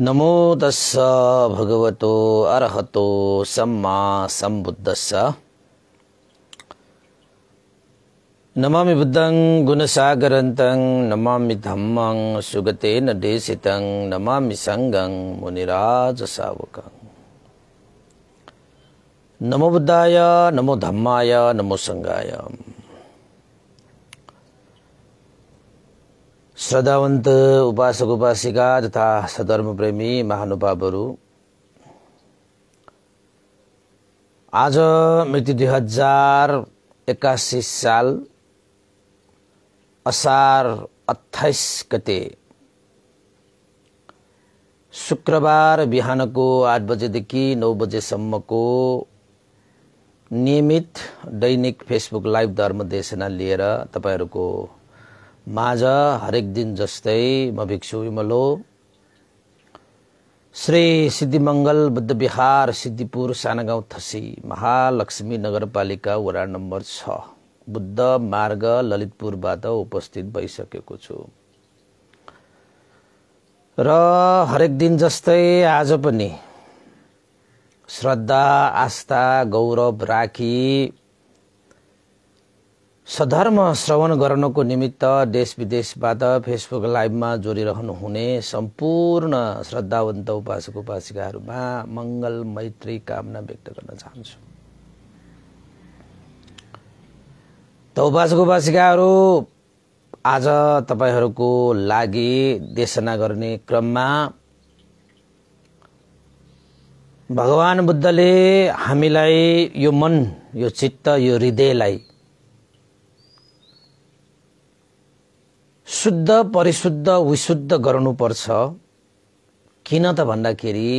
नमो नमोदस्स भगवतो अर्हतो सम्मा सम्बुद्धस्स नमामि बुद्धं गुणसागरन्तं नमामि धम्मं सुगतेन देशितं नमामि सङ्गं मुनिराजसावकं नमो बुद्धाय नमो धम्माय नमो सङ्गायम् श्रद्धावन्त उपासक उपासिका तथा सधर्मप्रेमी महानुभावहरू आज मिति दुई हजार एक्कासी साल असार अठाइस गते शुक्रबार बिहानको आठ बजेदेखि नौ बजेसम्मको नियमित दैनिक फेसबुक लाइभ धर्मदेशना लिएर तपाईँहरूको माझ हरेक दिन जस्तै म भिक्षु विमलो श्री सिद्धिमङ्गल बुद्ध विहार सिद्धिपुर सानागाउँ थसी महालक्ष्मी नगरपालिका वडा नम्बर छ बुद्ध मार्ग ललितपुरबाट उपस्थित भइसकेको छु र हरेक दिन जस्तै आज पनि श्रद्धा आस्था गौरव राखी सधर्म श्रवण गर्नको निमित्त देश विदेशबाट फेसबुक लाइभमा जोडिरहनुहुने सम्पूर्ण श्रद्धावन्त उपासक उपासिकाहरूमा मङ्गल मैत्री कामना व्यक्त गर्न चाहन्छु त उपासक उपासिकाहरू आज तपाईँहरूको लागि देशना गर्ने क्रममा भगवान् बुद्धले हामीलाई यो मन यो चित्त यो हृदयलाई शुद्ध परिशुद्ध विशुद्ध गर्नुपर्छ किन त भन्दाखेरि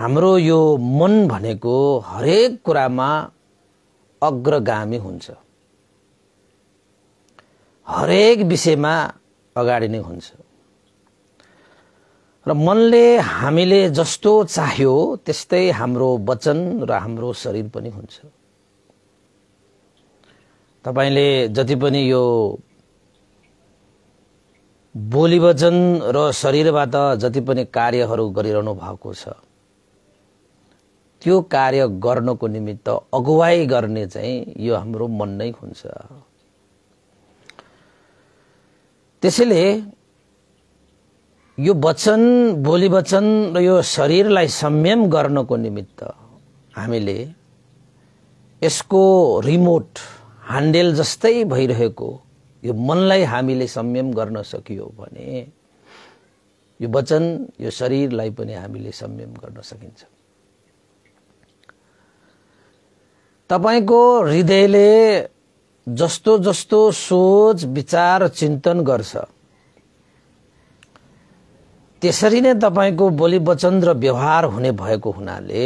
हाम्रो यो मन भनेको हरेक कुरामा अग्रगामी हुन्छ हरेक विषयमा अगाडि नै हुन्छ र मनले हामीले जस्तो चाह्यो त्यस्तै हाम्रो वचन र हाम्रो शरीर पनि हुन्छ तपाईँले जति पनि यो बोली वचन र शरीरबाट जति पनि कार्यहरू गरिरहनु भएको छ त्यो कार्य गर्नको निमित्त अगुवाई गर्ने चाहिँ यो हाम्रो मन नै हुन्छ त्यसैले यो वचन बोली वचन र यो शरीरलाई संयम गर्नको निमित्त हामीले यसको रिमोट ह्यान्डेल जस्तै भइरहेको यो मनलाई हामीले संयम गर्न सकियो भने यो वचन यो शरीरलाई पनि हामीले संयम गर्न सकिन्छ तपाईँको हृदयले जस्तो जस्तो सोच विचार चिन्तन गर्छ त्यसरी नै तपाईँको बोली वचन र व्यवहार हुने भएको हुनाले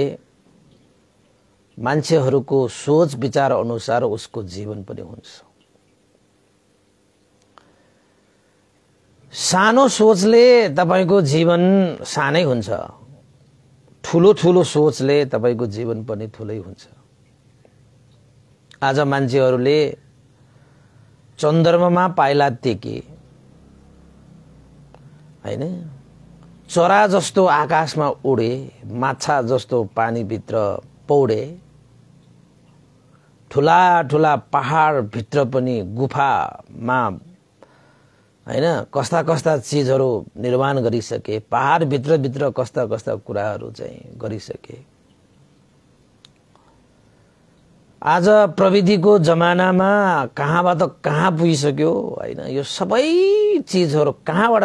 मान्छेहरूको सोच विचार अनुसार उसको जीवन पनि हुन्छ सानो सोचले तपाईँको जीवन सानै हुन्छ ठुलो ठुलो सोचले तपाईँको जीवन पनि ठुलै हुन्छ आज मान्छेहरूले चन्द्रमामा पाइला टेके होइन चरा जस्तो आकाशमा उडे माछा जस्तो पानीभित्र पौडे ठुला ठुला पहाडभित्र पनि गुफामा होइन कस्ता कस्ता चिजहरू निर्माण गरिसके पहाडभित्रभित्र कस्ता कस्ता कुराहरू चाहिँ गरिसके आज प्रविधिको जमानामा कहाँबाट कहाँ पुगिसक्यो होइन यो सबै चिजहरू कहाँबाट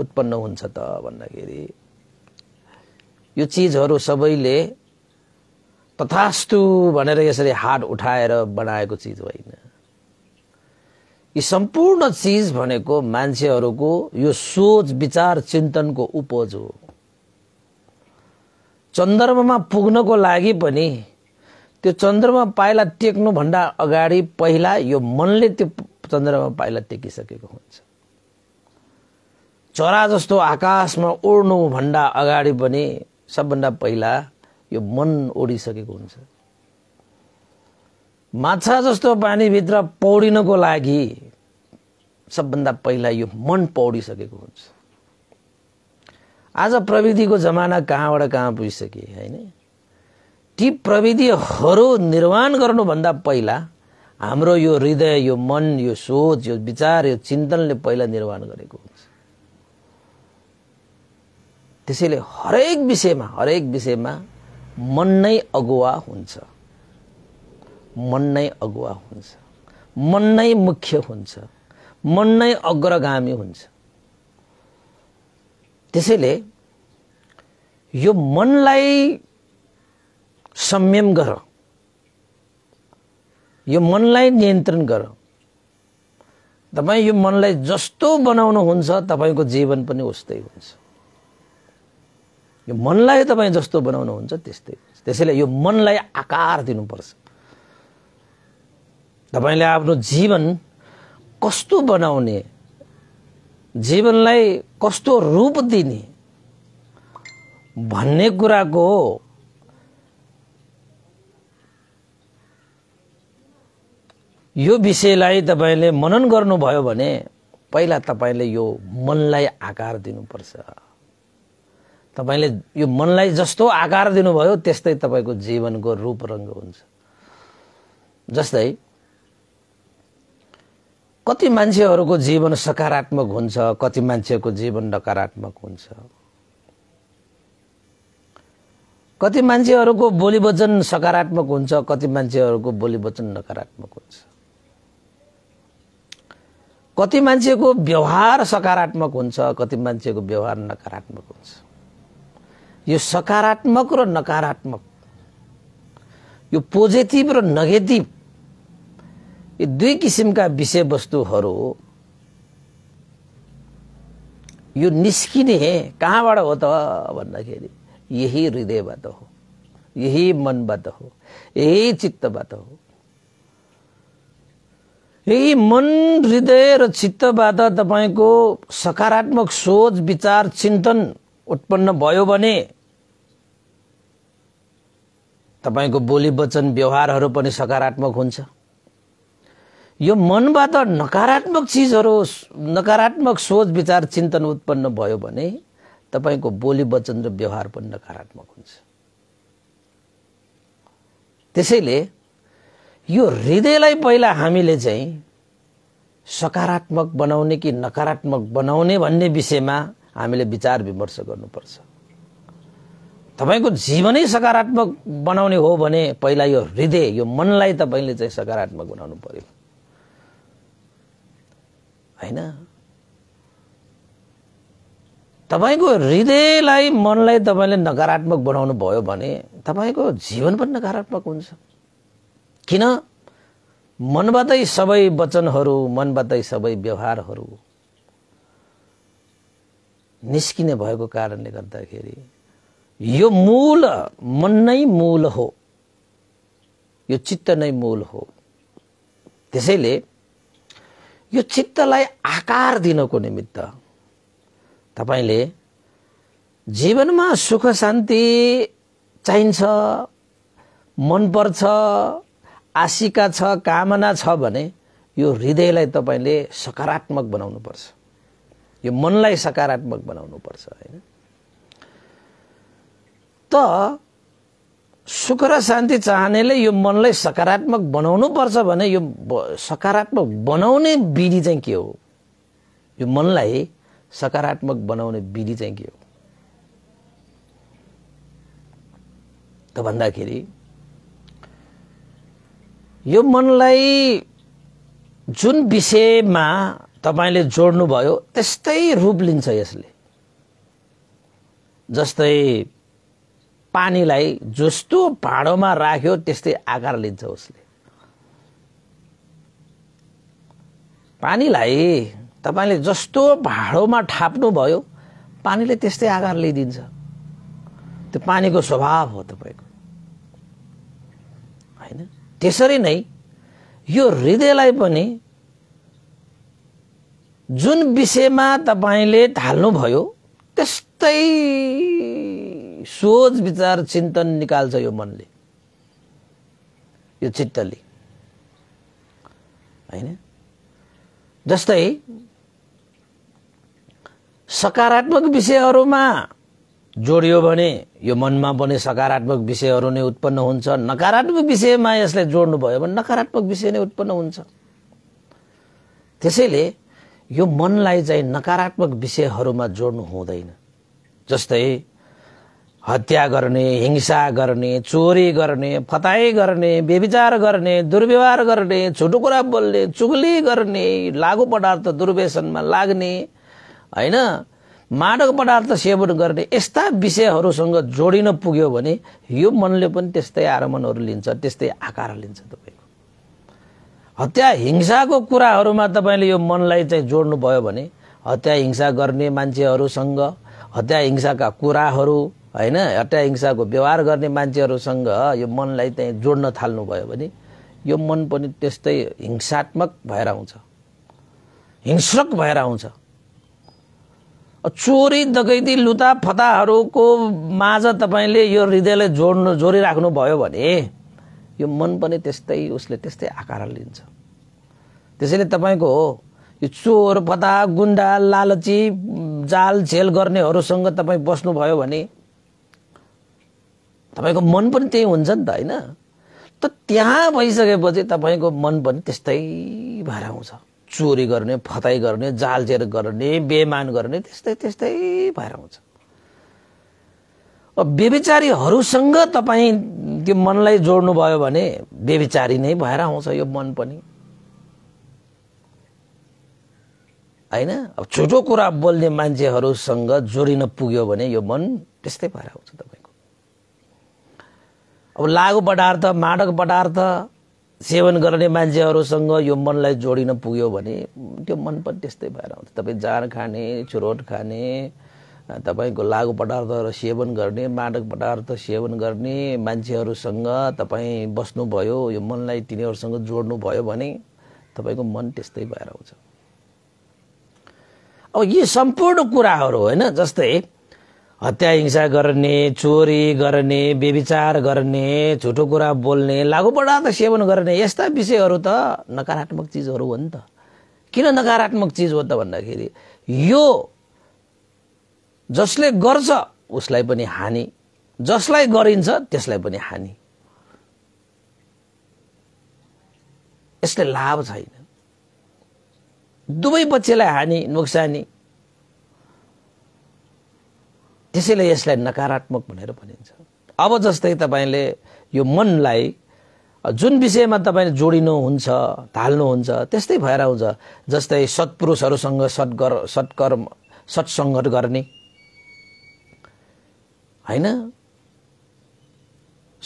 उत्पन्न हुन्छ त भन्दाखेरि यो चिजहरू सबैले तथास्तु भनेर यसरी हात उठाएर बनाएको चिज होइन यी सम्पूर्ण चिज भनेको मान्छेहरूको यो सोच विचार चिन्तनको उपज हो चन्द्रमामा पुग्नको लागि पनि त्यो चन्द्रमा पाइला टेक्नुभन्दा अगाडि पहिला यो मनले त्यो चन्द्रमा पाइला टेकिसकेको हुन्छ चरा जस्तो आकाशमा ओढ्नुभन्दा अगाडि पनि सबभन्दा पहिला यो मन ओढिसकेको हुन्छ माछा जस्तो पानीभित्र पौडिनको लागि सबभन्दा पहिला यो मन पौडिसकेको हुन्छ आज प्रविधिको जमाना कहाँबाट कहाँ पुगिसके होइन ती प्रविधिहरू निर्माण गर्नुभन्दा पहिला हाम्रो यो हृदय यो मन यो सोच यो विचार यो चिन्तनले पहिला निर्माण गरेको हुन्छ त्यसैले हरेक विषयमा हरेक विषयमा मन नै अगुवा हुन्छ मन नै अगुवा हुन्छ मन नै मुख्य हुन्छ मन नै अग्रगामी हुन्छ त्यसैले यो मनलाई संयम गर यो मनलाई नियन्त्रण गर तपाईँ यो मनलाई जस्तो बनाउनुहुन्छ तपाईँको जीवन पनि उस्तै हुन्छ यो मनलाई तपाईँ जस्तो बनाउनुहुन्छ त्यस्तै हुन्छ त्यसैले यो मनलाई आकार दिनुपर्छ तपाईँले आफ्नो जीवन कस्तो बनाउने जीवनलाई कस्तो रूप दिने भन्ने कुराको यो विषयलाई तपाईँले मनन गर्नुभयो भने पहिला तपाईँले यो मनलाई आकार दिनुपर्छ तपाईँले यो मनलाई जस्तो आकार दिनुभयो त्यस्तै तपाईँको जीवनको रूप रङ्ग हुन्छ जस्तै कति मान्छेहरूको जीवन सकारात्मक हुन्छ कति मान्छेको जीवन नकारात्मक हुन्छ कति मान्छेहरूको बोली वचन सकारात्मक हुन्छ कति मान्छेहरूको बोली वचन नकारात्मक हुन्छ कति मान्छेको व्यवहार सकारात्मक हुन्छ कति मान्छेको व्यवहार नकारात्मक हुन्छ यो सकारात्मक र नकारात्मक यो पोजिटिभ र नेगेटिभ यो दुई किसिमका विषयवस्तुहरू यो निस्किने कहाँबाट हो त भन्दाखेरि यही हृदयबाट हो यही मनबाट हो यही चित्तबाट हो यही मन हृदय र चित्तबाट तपाईँको सकारात्मक सोच विचार चिन्तन उत्पन्न भयो भने तपाईँको बोली वचन व्यवहारहरू पनि सकारात्मक हुन्छ यो मनबाट नकारात्मक चिजहरू नकारात्मक सोच विचार चिन्तन उत्पन्न भयो भने तपाईँको बोली वचन र व्यवहार पनि नकारात्मक हुन्छ त्यसैले यो हृदयलाई पहिला हामीले चाहिँ सकारात्मक बनाउने कि नकारात्मक बनाउने भन्ने विषयमा हामीले विचार विमर्श गर्नुपर्छ तपाईँको जीवनै सकारात्मक बनाउने हो भने पहिला यो हृदय यो मनलाई तपाईँले चाहिँ सकारात्मक बनाउनु पर्यो होइन तपाईँको हृदयलाई मनलाई तपाईँले नकारात्मक बनाउनु भयो भने तपाईँको जीवन पनि नकारात्मक हुन्छ किन मनबाटै सबै वचनहरू मनबाटै सबै व्यवहारहरू निस्किने भएको कारणले गर्दाखेरि यो मूल मन नै मूल हो यो चित्त नै मूल हो त्यसैले यो चित्तलाई आकार दिनको निमित्त तपाईँले जीवनमा सुख शान्ति चाहिन्छ मनपर्छ आशिका छ कामना छ भने यो हृदयलाई तपाईँले सकारात्मक बनाउनुपर्छ यो मनलाई सकारात्मक बनाउनुपर्छ होइन त सुख र शान्ति चाहनेले यो मनलाई सकारात्मक बनाउनु पर्छ भने यो सकारात्मक बनाउने विधि चाहिँ के हो यो मनलाई सकारात्मक बनाउने विधि चाहिँ के हो त भन्दाखेरि यो मनलाई जुन विषयमा तपाईँले जोड्नुभयो त्यस्तै रूप लिन्छ यसले जस्तै पानीलाई जस्तो भाँडोमा राख्यो त्यस्तै आकार लिन्छ उसले पानीलाई तपाईँले जस्तो भाँडोमा ठाप्नुभयो पानीले त्यस्तै आकार लिइदिन्छ त्यो पानीको स्वभाव हो तपाईँको होइन त्यसरी नै यो हृदयलाई पनि जुन विषयमा तपाईँले ढाल्नुभयो त्यस्तै सोच विचार चिन्तन निकाल्छ यो मनले यो चित्तले होइन जस्तै सकारात्मक विषयहरूमा जोडियो भने यो मनमा पनि सकारात्मक विषयहरू नै उत्पन्न हुन्छ नकारात्मक विषयमा यसलाई भयो भने नकारात्मक विषय नै उत्पन्न हुन्छ त्यसैले यो मनलाई चाहिँ नकारात्मक विषयहरूमा जोड्नु हुँदैन जस्तै हत्या गर्ने हिंसा गर्ने चोरी गर्ने फताई गर्ने व्यविचार गर्ने दुर्व्यवहार गर्ने छोटो कुरा बोल्ने चुगली गर्ने लागु पदार्थ दुर्व्यसनमा लाग्ने होइन मादक पदार्थ सेवन गर्ने यस्ता विषयहरूसँग जोडिन पुग्यो भने यो मनले पनि त्यस्तै आरमणहरू लिन्छ त्यस्तै आकार लिन्छ तपाईँको हत्या हिंसाको कुराहरूमा तपाईँले यो मनलाई चाहिँ जोड्नु भयो भने हत्या हिंसा गर्ने मान्छेहरूसँग हत्या हिंसाका कुराहरू होइन हत्या हिंसाको व्यवहार गर्ने मान्छेहरूसँग यो मनलाई चाहिँ जोड्न थाल्नुभयो भने यो मन पनि त्यस्तै हिंसात्मक भएर आउँछ हिंस्रक भएर आउँछ चोरी डकैती लुता फताहरूको माझ तपाईँले यो हृदयलाई जोड्नु जोडिराख्नुभयो भने यो मन पनि त्यस्तै उसले त्यस्तै आकार लिन्छ त्यसैले तपाईँको यो चोर फता गुन्डा लालची जाल झेल गर्नेहरूसँग तपाईँ बस्नुभयो भने तपाईँको मन पनि त्यही हुन्छ नि त होइन त त्यहाँ भइसकेपछि तपाईँको मन पनि त्यस्तै भएर आउँछ चोरी गर्ने फताइ गर्ने जालचेर गर्ने बेमान गर्ने त्यस्तै त्यस्तै भएर आउँछ बेबिचारीहरूसँग तपाईँ त्यो मनलाई जोड्नुभयो भने बेविचारी नै भएर आउँछ यो मन पनि होइन अब छोटो कुरा बोल्ने मान्छेहरूसँग जोडिन पुग्यो भने यो मन त्यस्तै भएर आउँछ अब लागु पदार्थ मादक पदार्थ सेवन गर्ने मान्छेहरूसँग यो मनलाई जोडिन पुग्यो भने त्यो मन पनि त्यस्तै भएर आउँछ तपाईँ जाँड खाने चुरोट खाने तपाईँको लागु पदार्थहरू सेवन गर्ने मादक पदार्थ सेवन गर्ने मान्छेहरूसँग तपाईँ बस्नुभयो यो मनलाई तिनीहरूसँग भयो भने तपाईँको मन त्यस्तै भएर आउँछ अब यी सम्पूर्ण कुराहरू होइन जस्तै हत्या हिंसा गर्ने चोरी गर्ने बेविचार गर्ने झुटो कुरा बोल्ने लागु पदार्थ सेवन गर्ने यस्ता विषयहरू त नकारात्मक चिजहरू हो नि त किन नकारात्मक चिज हो त भन्दाखेरि यो जसले गर्छ उसलाई पनि हानि जसलाई गरिन्छ त्यसलाई पनि हानि यसले लाभ छैन दुवै पक्षलाई हानि नोक्सानी त्यसैले यसलाई नकारात्मक भनेर भनिन्छ अब जस्तै तपाईँले यो मनलाई जुन विषयमा तपाईँले जोडिनुहुन्छ थाल्नुहुन्छ त्यस्तै भएर आउँछ जस्तै सत्पुरुषहरूसँग सत्गर सत्कर्म सत्सङ्गत गर्ने होइन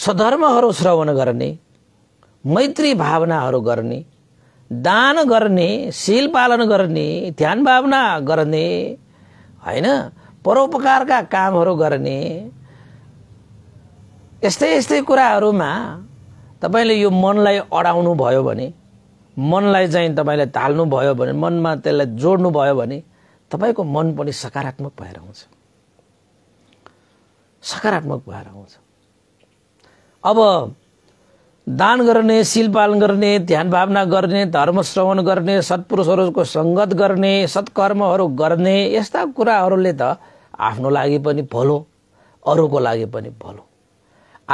सधर्महरू श्रवण गर्ने मैत्री भावनाहरू गर्ने दान गर्ने शील पालन गर्ने ध्यान भावना गर्ने होइन परोपकारका कामहरू गर्ने यस्तै यस्तै कुराहरूमा तपाईँले यो मनलाई अडाउनु भयो भने मनलाई चाहिँ तपाईँले भयो भने मनमा त्यसलाई जोड्नु भयो भने तपाईँको मन पनि सकारात्मक भएर आउँछ सकारात्मक भएर आउँछ अब दान गर्ने शिलपालन गर्ने ध्यान भावना गर्ने धर्म श्रवण गर्ने सत्पुरुषहरूको सङ्गत गर्ने सत्कर्महरू गर्ने यस्ता कुराहरूले त आफ्नो लागि पनि भलो अरूको लागि पनि भलो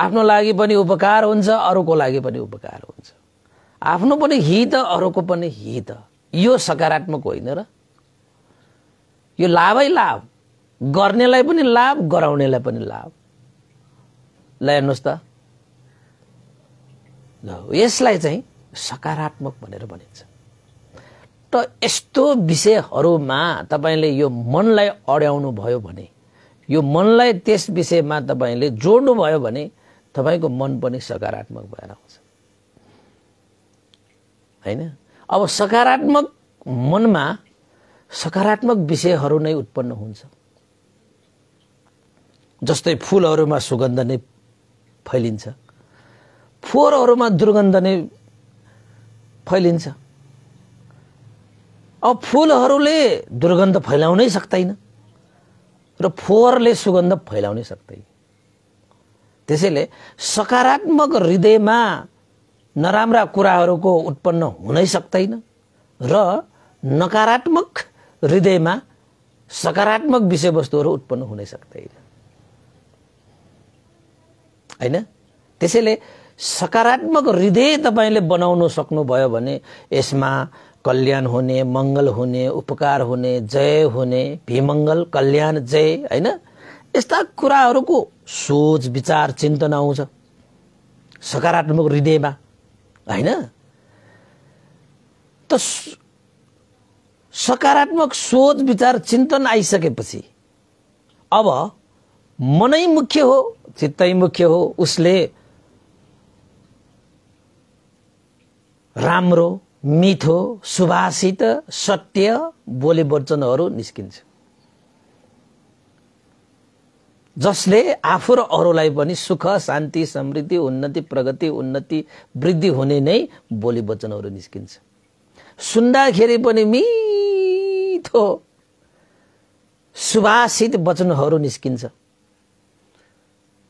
आफ्नो लागि पनि उपकार हुन्छ अरूको लागि पनि उपकार हुन्छ आफ्नो पनि हित अरूको पनि हित यो सकारात्मक होइन र यो लाभै लाभ गर्नेलाई पनि लाभ गराउनेलाई पनि लाभ ल हेर्नुहोस् त यसलाई चाहिँ सकारात्मक भनेर भनिन्छ त यस्तो विषयहरूमा तपाईँले यो मनलाई अड्याउनु भयो भने यो मनलाई त्यस विषयमा तपाईँले जोड्नुभयो भने तपाईँको मन पनि सकारात्मक भएर आउँछ होइन अब सकारात्मक मनमा सकारात्मक विषयहरू नै उत्पन्न हुन्छ जस्तै फुलहरूमा सुगन्ध नै फैलिन्छ फोहोरहरूमा दुर्गन्ध नै फैलिन्छ अब फुलहरूले दुर्गन्ध फैलाउनै सक्दैन र फोहोरले सुगन्ध फैलाउनै सक्दैन त्यसैले सकारात्मक हृदयमा नराम्रा कुराहरूको उत्पन्न हुनै सक्दैन र नकारात्मक हृदयमा सकारात्मक विषयवस्तुहरू उत्पन्न हुनै सक्दैन होइन त्यसैले सकारात्मक हृदय तपाईँले बनाउन सक्नुभयो भने यसमा कल्याण हुने मङ्गल हुने उपकार हुने जय हुने भिमङ्गल कल्याण जय होइन यस्ता कुराहरूको सोच विचार चिन्तन आउँछ सकारात्मक हृदयमा होइन त सकारात्मक सोच विचार चिन्तन आइसकेपछि अब मनै मुख्य हो चित्तै मुख्य हो उसले राम्रो मिठो सुभाषित सत्य बोले वचनहरू निस्किन्छ जसले आफू र अरूलाई पनि सुख शान्ति समृद्धि उन्नति प्रगति उन्नति वृद्धि हुने नै बोली वचनहरू निस्किन्छ सुन्दाखेरि पनि मिठो सुभाषित वचनहरू निस्किन्छ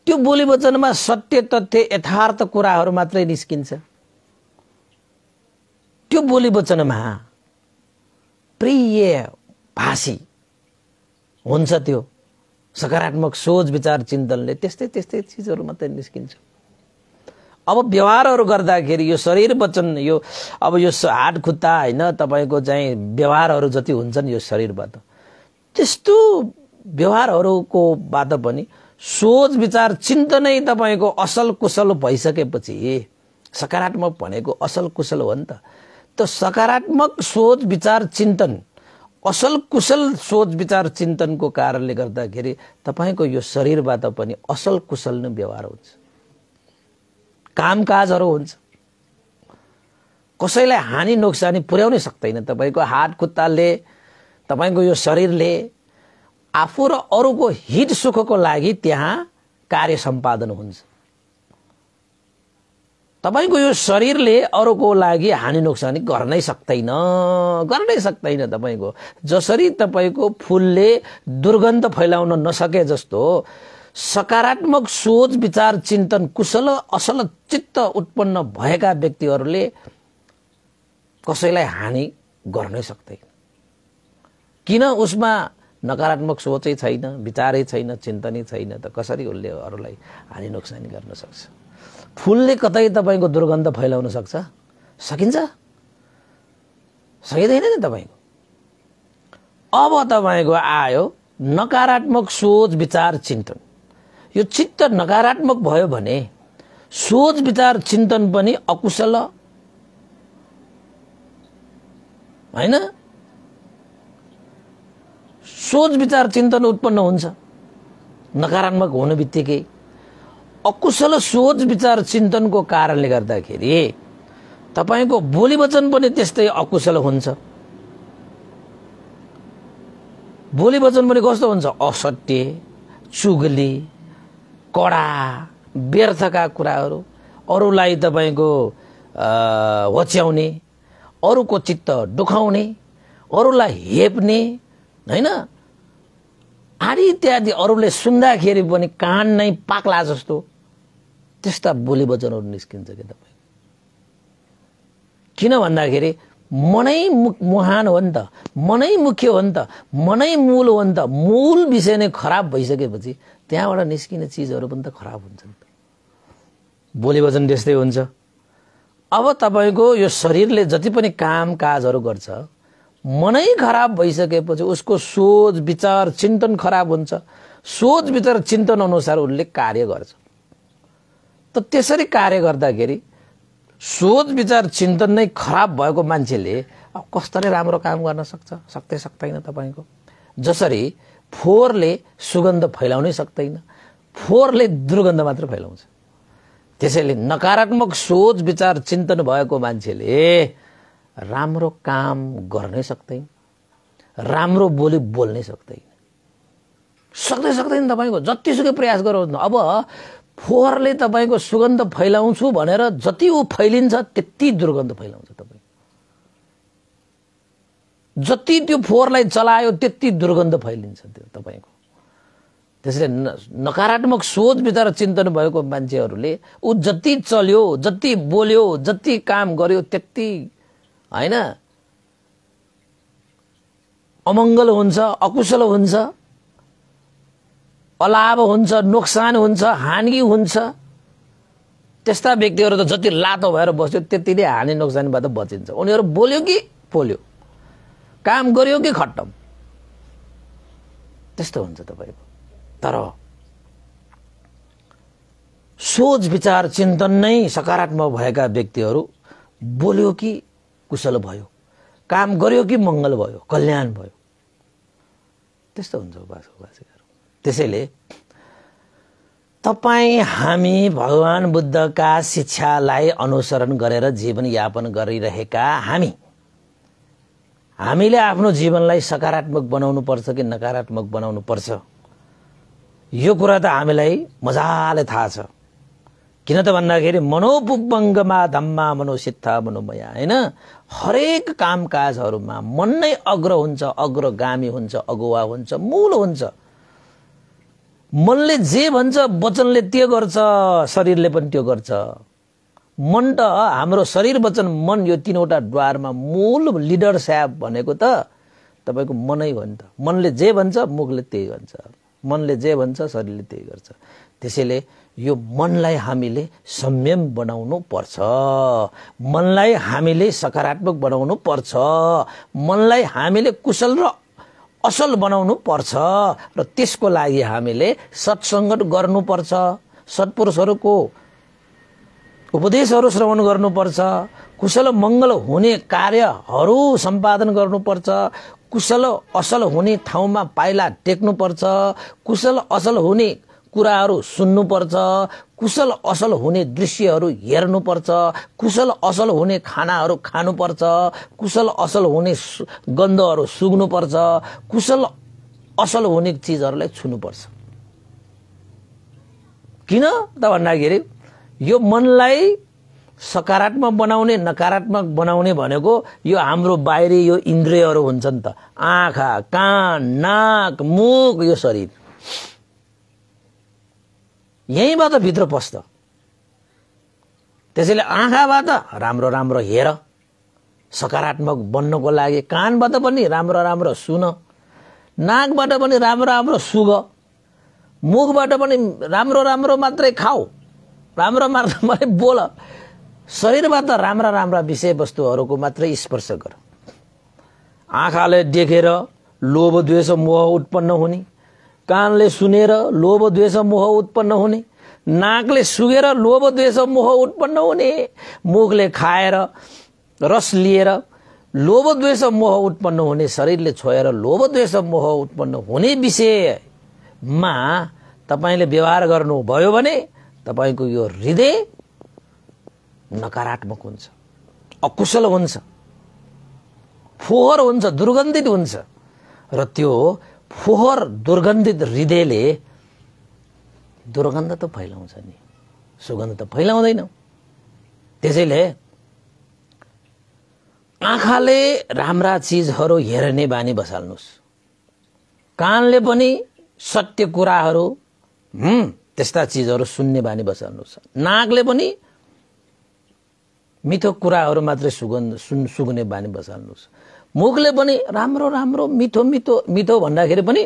त्यो बोली वचनमा सत्य तथ्य यथार्थ कुराहरू मात्रै निस्किन्छ त्यो बोली वचनमा प्रिय भाषी हुन्छ त्यो सकारात्मक सोच विचार चिन्तनले त्यस्तै त्यस्तै चिजहरू मात्रै निस्किन्छ अब व्यवहारहरू गर्दाखेरि यो शरीर वचन यो अब यो हात खुत्ता होइन तपाईँको चाहिँ व्यवहारहरू जति हुन्छन् यो शरीरबाट त्यस्तो व्यवहारहरूकोबाट पनि सोच विचार चिन्तनै तपाईँको असल कुशल भइसकेपछि सकारात्मक भनेको असल कुशल हो नि त त सकारात्मक सोच विचार चिन्तन असल कुशल सोच विचार चिन्तनको कारणले गर्दाखेरि तपाईँको यो शरीरबाट पनि असल कुशल नै व्यवहार हुन्छ कामकाजहरू हुन्छ कसैलाई हानि नोक्सानी पुर्याउनै सक्दैन तपाईँको हात खुत्ताले तपाईँको यो शरीरले आफू र अरूको हित सुखको लागि त्यहाँ कार्य सम्पादन हुन्छ तपाईँको यो शरीरले अरूको लागि हानि नोक्सानी गर्नै सक्दैन गर्नै सक्दैन तपाईँको जसरी तपाईँको फुलले दुर्गन्ध फैलाउन नसके जस्तो सकारात्मक सोच विचार चिन्तन कुशल असल चित्त उत्पन्न भएका व्यक्तिहरूले कसैलाई हानि गर्नै सक्दैन किन उसमा नकारात्मक सोचै छैन विचारै छैन चिन्तनै छैन त कसरी उसले अरूलाई हानि नोक्सानी गर्न सक्छ फुलले कतै तपाईँको दुर्गन्ध फैलाउन सक्छ सकिन्छ सकिँदैन नि तपाईँको अब तपाईँको आयो नकारात्मक सोच विचार चिन्तन यो चित्त नकारात्मक भयो भने सोच विचार चिन्तन पनि अकुशल होइन सोच विचार चिन्तन उत्पन्न हुन्छ नकारात्मक हुने बित्तिकै अकुशल सोच विचार चिन्तनको कारणले गर्दाखेरि तपाईँको बोली वचन पनि त्यस्तै अकुशल हुन्छ बोली वचन पनि कस्तो हुन्छ असत्य चुगली कडा व्यर्थका कुराहरू अरूलाई तपाईँको होच्याउने अरूको चित्त दुखाउने अरूलाई हेप्ने होइन आदि इत्यादि अरूले सुन्दाखेरि पनि कान नै पाक्ला जस्तो त्यस्ता बोली वचनहरू निस्किन्छ कि तपाईँ किन भन्दाखेरि मनै मु मुहान हो नि त मनै मुख्य हो नि त मनै मूल हो नि त मूल विषय नै खराब भइसकेपछि त्यहाँबाट निस्किने चिजहरू पनि त खराब हुन्छ नि त बोली वचन त्यस्तै हुन्छ अब तपाईँको यो शरीरले जति पनि काम काजहरू गर्छ मनै खराब भइसकेपछि उसको सोच विचार चिन्तन खराब हुन्छ सोच विचार चिन्तन अनुसार उसले कार्य गर्छ त्यसरी कार्य गर्दाखेरि सोच विचार चिन्तन नै खराब भएको मान्छेले अब कस्तोले राम्रो काम गर्न सक्छ सक्दै सक्दैन तपाईँको जसरी फोहोरले सुगन्ध फैलाउनै सक्दैन फोहोरले दुर्गन्ध मात्र फैलाउँछ त्यसैले नकारात्मक सोच विचार चिन्तन भएको मान्छेले राम्रो काम गर्नै सक्दैन राम्रो बोली बोल्नै सक्दैन सक्दै सक्दैन तपाईँको जतिसुकै प्रयास गराउनु अब फोहोरले तपाईँको सुगन्ध फैलाउँछु भनेर जति ऊ फैलिन्छ त्यति दुर्गन्ध फैलाउँछ तपाईँ जति त्यो फोहोरलाई चलायो त्यति दुर्गन्ध फैलिन्छ त्यो तपाईँको त्यसले नकारात्मक सोच विचार चिन्तन भएको मान्छेहरूले ऊ जति चल्यो जति बोल्यो जति काम गर्यो त्यति होइन अमङ्गल हुन्छ अकुशल हुन्छ अलाभ हुन्छ नोक्सान हुन्छ हानि हुन्छ त्यस्ता व्यक्तिहरू त जति लातो भएर बस्यो त्यति नै हानि नोक्सानीबाट बचिन्छ उनीहरू बोल्यो कि पोल्यो काम गर्यो कि खट्टम त्यस्तो हुन्छ तपाईँको तर सोच विचार चिन्तन नै सकारात्मक भएका व्यक्तिहरू बोल्यो कि कुशल भयो काम गर्यो कि मङ्गल भयो कल्याण भयो त्यस्तो हुन्छ उपासको उपासिका त्यसैले तपाईँ हामी भगवान् बुद्धका शिक्षालाई अनुसरण गरेर जीवनयापन गरिरहेका हामी हामीले आफ्नो जीवनलाई सकारात्मक बनाउनु पर्छ कि नकारात्मक बनाउनु पर्छ यो कुरा त हामीलाई मजाले थाहा छ किन त भन्दाखेरि मनोपुबङ्गमा धम्मा मनोसिद्ध मनोमया होइन हरेक कामकाजहरूमा मन नै अग्र हुन्छ अग्रगामी हुन्छ अगुवा हुन्छ मूल हुन्छ मनले जे भन्छ वचनले त्यो गर्छ शरीरले पनि त्यो गर्छ मन त हाम्रो शरीर वचन मन यो तिनवटा द्वारमा मूल लिडर साहब भनेको त तपाईँको मनै हो नि त मनले जे भन्छ मुखले त्यही भन्छ मनले जे भन्छ शरीरले त्यही गर्छ त्यसैले यो मनलाई हामीले संयम बनाउनु पर्छ मनलाई हामीले सकारात्मक बनाउनु पर्छ मनलाई हामीले कुशल र असल बनाउनु पर्छ र त्यसको लागि हामीले सत्सङ्गत गर्नुपर्छ सत्पुरुषहरूको उपदेशहरू श्रवण गर्नुपर्छ कुशल मङ्गल हुने कार्यहरू सम्पादन गर्नुपर्छ कुशल असल हुने ठाउँमा पाइला टेक्नुपर्छ कुशल असल हुने कुराहरू सुन्नुपर्छ कुशल असल हुने दृश्यहरू हेर्नुपर्छ कुशल असल हुने खानाहरू खानुपर्छ कुशल असल हुने गन्धहरू सुग्नुपर्छ कुशल असल हुने चिजहरूलाई छुनुपर्छ किन त भन्दाखेरि यो मनलाई सकारात्मक बनाउने नकारात्मक बनाउने भनेको यो हाम्रो बाहिरी यो इन्द्रियहरू हुन्छन् त आँखा कान नाक मुख यो शरीर यहीँबाट भित्र पस्छ त्यसैले आँखाबाट राम्रो राम्रो हेर सकारात्मक बन्नको लागि कानबाट पनि राम्रो राम्रो सुन नाकबाट पनि राम्रो राम्रो सुग मुखबाट पनि राम्रो राम्रो मात्रै खाऊ राम्रो मात्रै बोल शरीरबाट राम्रा राम्रा विषयवस्तुहरूको मात्रै स्पर्श गर आँखाले देखेर लोभ द्वेष मोह उत्पन्न हुने कानले सुनेर लोभ द्वेष मोह उत्पन्न हुने नाकले सुगेर लोभ द्वेष मोह उत्पन्न हुने मुखले खाएर रस लिएर लोभ द्वेष मोह उत्पन्न हुने शरीरले छोएर लोभ द्वेष मोह उत्पन्न हुने विषयमा तपाईँले व्यवहार गर्नुभयो भने तपाईँको यो हृदय नकारात्मक हुन्छ अकुशल हुन्छ फोहोर हुन्छ दुर्गन्धित हुन्छ र त्यो फोहोर दुर्गन्धित हृदयले दुर्गन्ध त फैलाउँछ नि सुगन्ध त फैलाउँदैन त्यसैले आँखाले राम्रा चिजहरू हेर्ने बानी बसाल्नुहोस् कानले पनि सत्य कुराहरू त्यस्ता चिजहरू सुन्ने बानी बसाल्नुहोस् नाकले पनि मिठो कुराहरू मात्रै सुगन्ध सुन सुग्ने बानी बसाल्नुहोस् मुखले पनि राम्रो राम्रो मिठो मिठो मिठो भन्दाखेरि पनि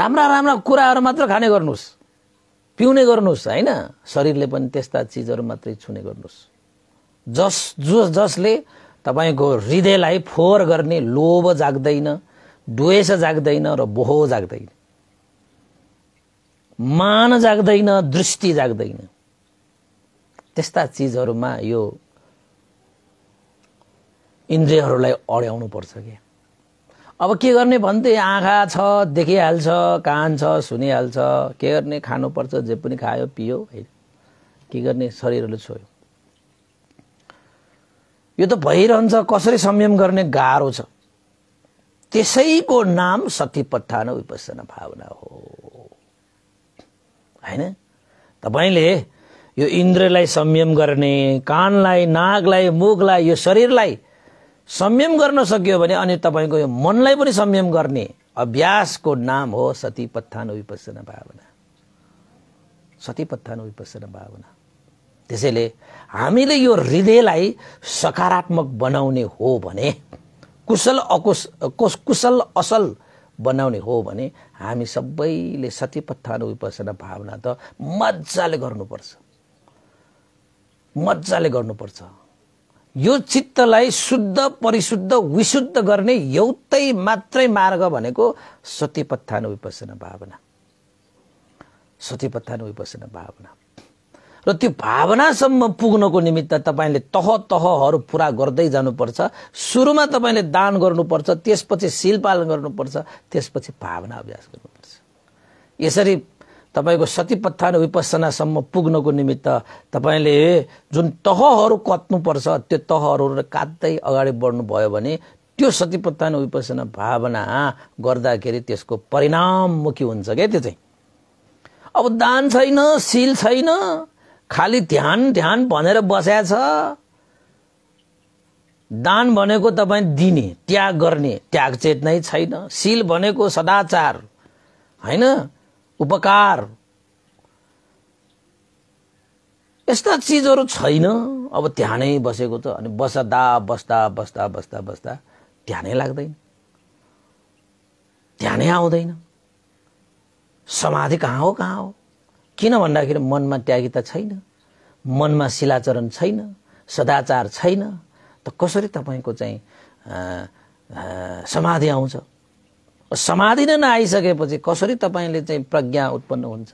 राम्रा राम्रा कुराहरू मात्र खाने गर्नुहोस् पिउने गर्नुहोस् होइन शरीरले पनि त्यस्ता चिजहरू मात्रै छुने गर्नुहोस् जस जो जसले तपाईँको हृदयलाई फोहोर गर्ने लोभ जाग्दैन डुवेस जाग्दैन र बोहो जाग्दैन मान जाग्दैन दृष्टि जाग्दैन त्यस्ता चिजहरूमा यो इन्द्रियहरूलाई अड्याउनु पर्छ कि अब के गर्ने भन्थे आँखा छ देखिहाल्छ कान छ सुनिहाल्छ के गर्ने खानुपर्छ जे पनि खायो पियो होइन के गर्ने शरीरले छोयो यो त भइरहन्छ कसरी संयम गर्ने गाह्रो छ त्यसैको नाम शक्ति पत्थान विपसना भावना हो होइन तपाईँले यो इन्द्रलाई संयम गर्ने कानलाई नागलाई मुखलाई यो शरीरलाई संयम गर्न सकियो भने अनि तपाईँको यो मनलाई पनि संयम गर्ने अभ्यासको नाम हो सती पत्थान विपसना भावना सती पत्थान विपसना भावना त्यसैले हामीले यो हृदयलाई सकारात्मक बनाउने हो भने कुशल अकुश कुशल असल बनाउने हो भने हामी सबैले सती पत्थान विपसना भावना त मजाले गर्नुपर्छ मजाले गर्नुपर्छ यो चित्तलाई शुद्ध परिशुद्ध विशुद्ध गर्ने एउटै मात्रै मार्ग भनेको सतीपत्थान विपसन भावना सतीपत्थान विपसना भावना र त्यो भावनासम्म पुग्नको निमित्त तपाईँले तह तहहरू पुरा गर्दै जानुपर्छ सुरुमा तपाईँले दान गर्नुपर्छ त्यसपछि शिल पालन गर्नुपर्छ त्यसपछि भावना अभ्यास गर्नुपर्छ यसरी तपाईँको सतीपत्थान विपसनासम्म पुग्नको निमित्त तपाईँले जुन तहहरू कत्नुपर्छ त्यो तहहरू काट्दै अगाडि बढ्नुभयो भने त्यो सतीपत्थान विपसना भावना गर्दाखेरि त्यसको परिणाममुखी हुन्छ क्या त्यो चाहिँ अब दान छैन सिल छैन खालि ध्यान ध्यान भनेर बस्या छ दान भनेको तपाईँ दिने त्याग गर्ने त्याग नै छैन सिल भनेको सदाचार होइन उपकार यस्ता चिजहरू छैन अब त्यहाँ नै बसेको छ अनि बस्दा बस्दा बस्दा बस्दा बस्दा ध्यानै लाग्दैन ध्यानै आउँदैन समाधि कहाँ हो कहाँ हो किन भन्दाखेरि मनमा त्यागिता छैन मनमा शिलाचरण छैन सदाचार छैन त कसरी तपाईँको चाहिँ समाधि आउँछ समाधि नै नआइसकेपछि कसरी तपाईँले चाहिँ प्रज्ञा उत्पन्न हुन्छ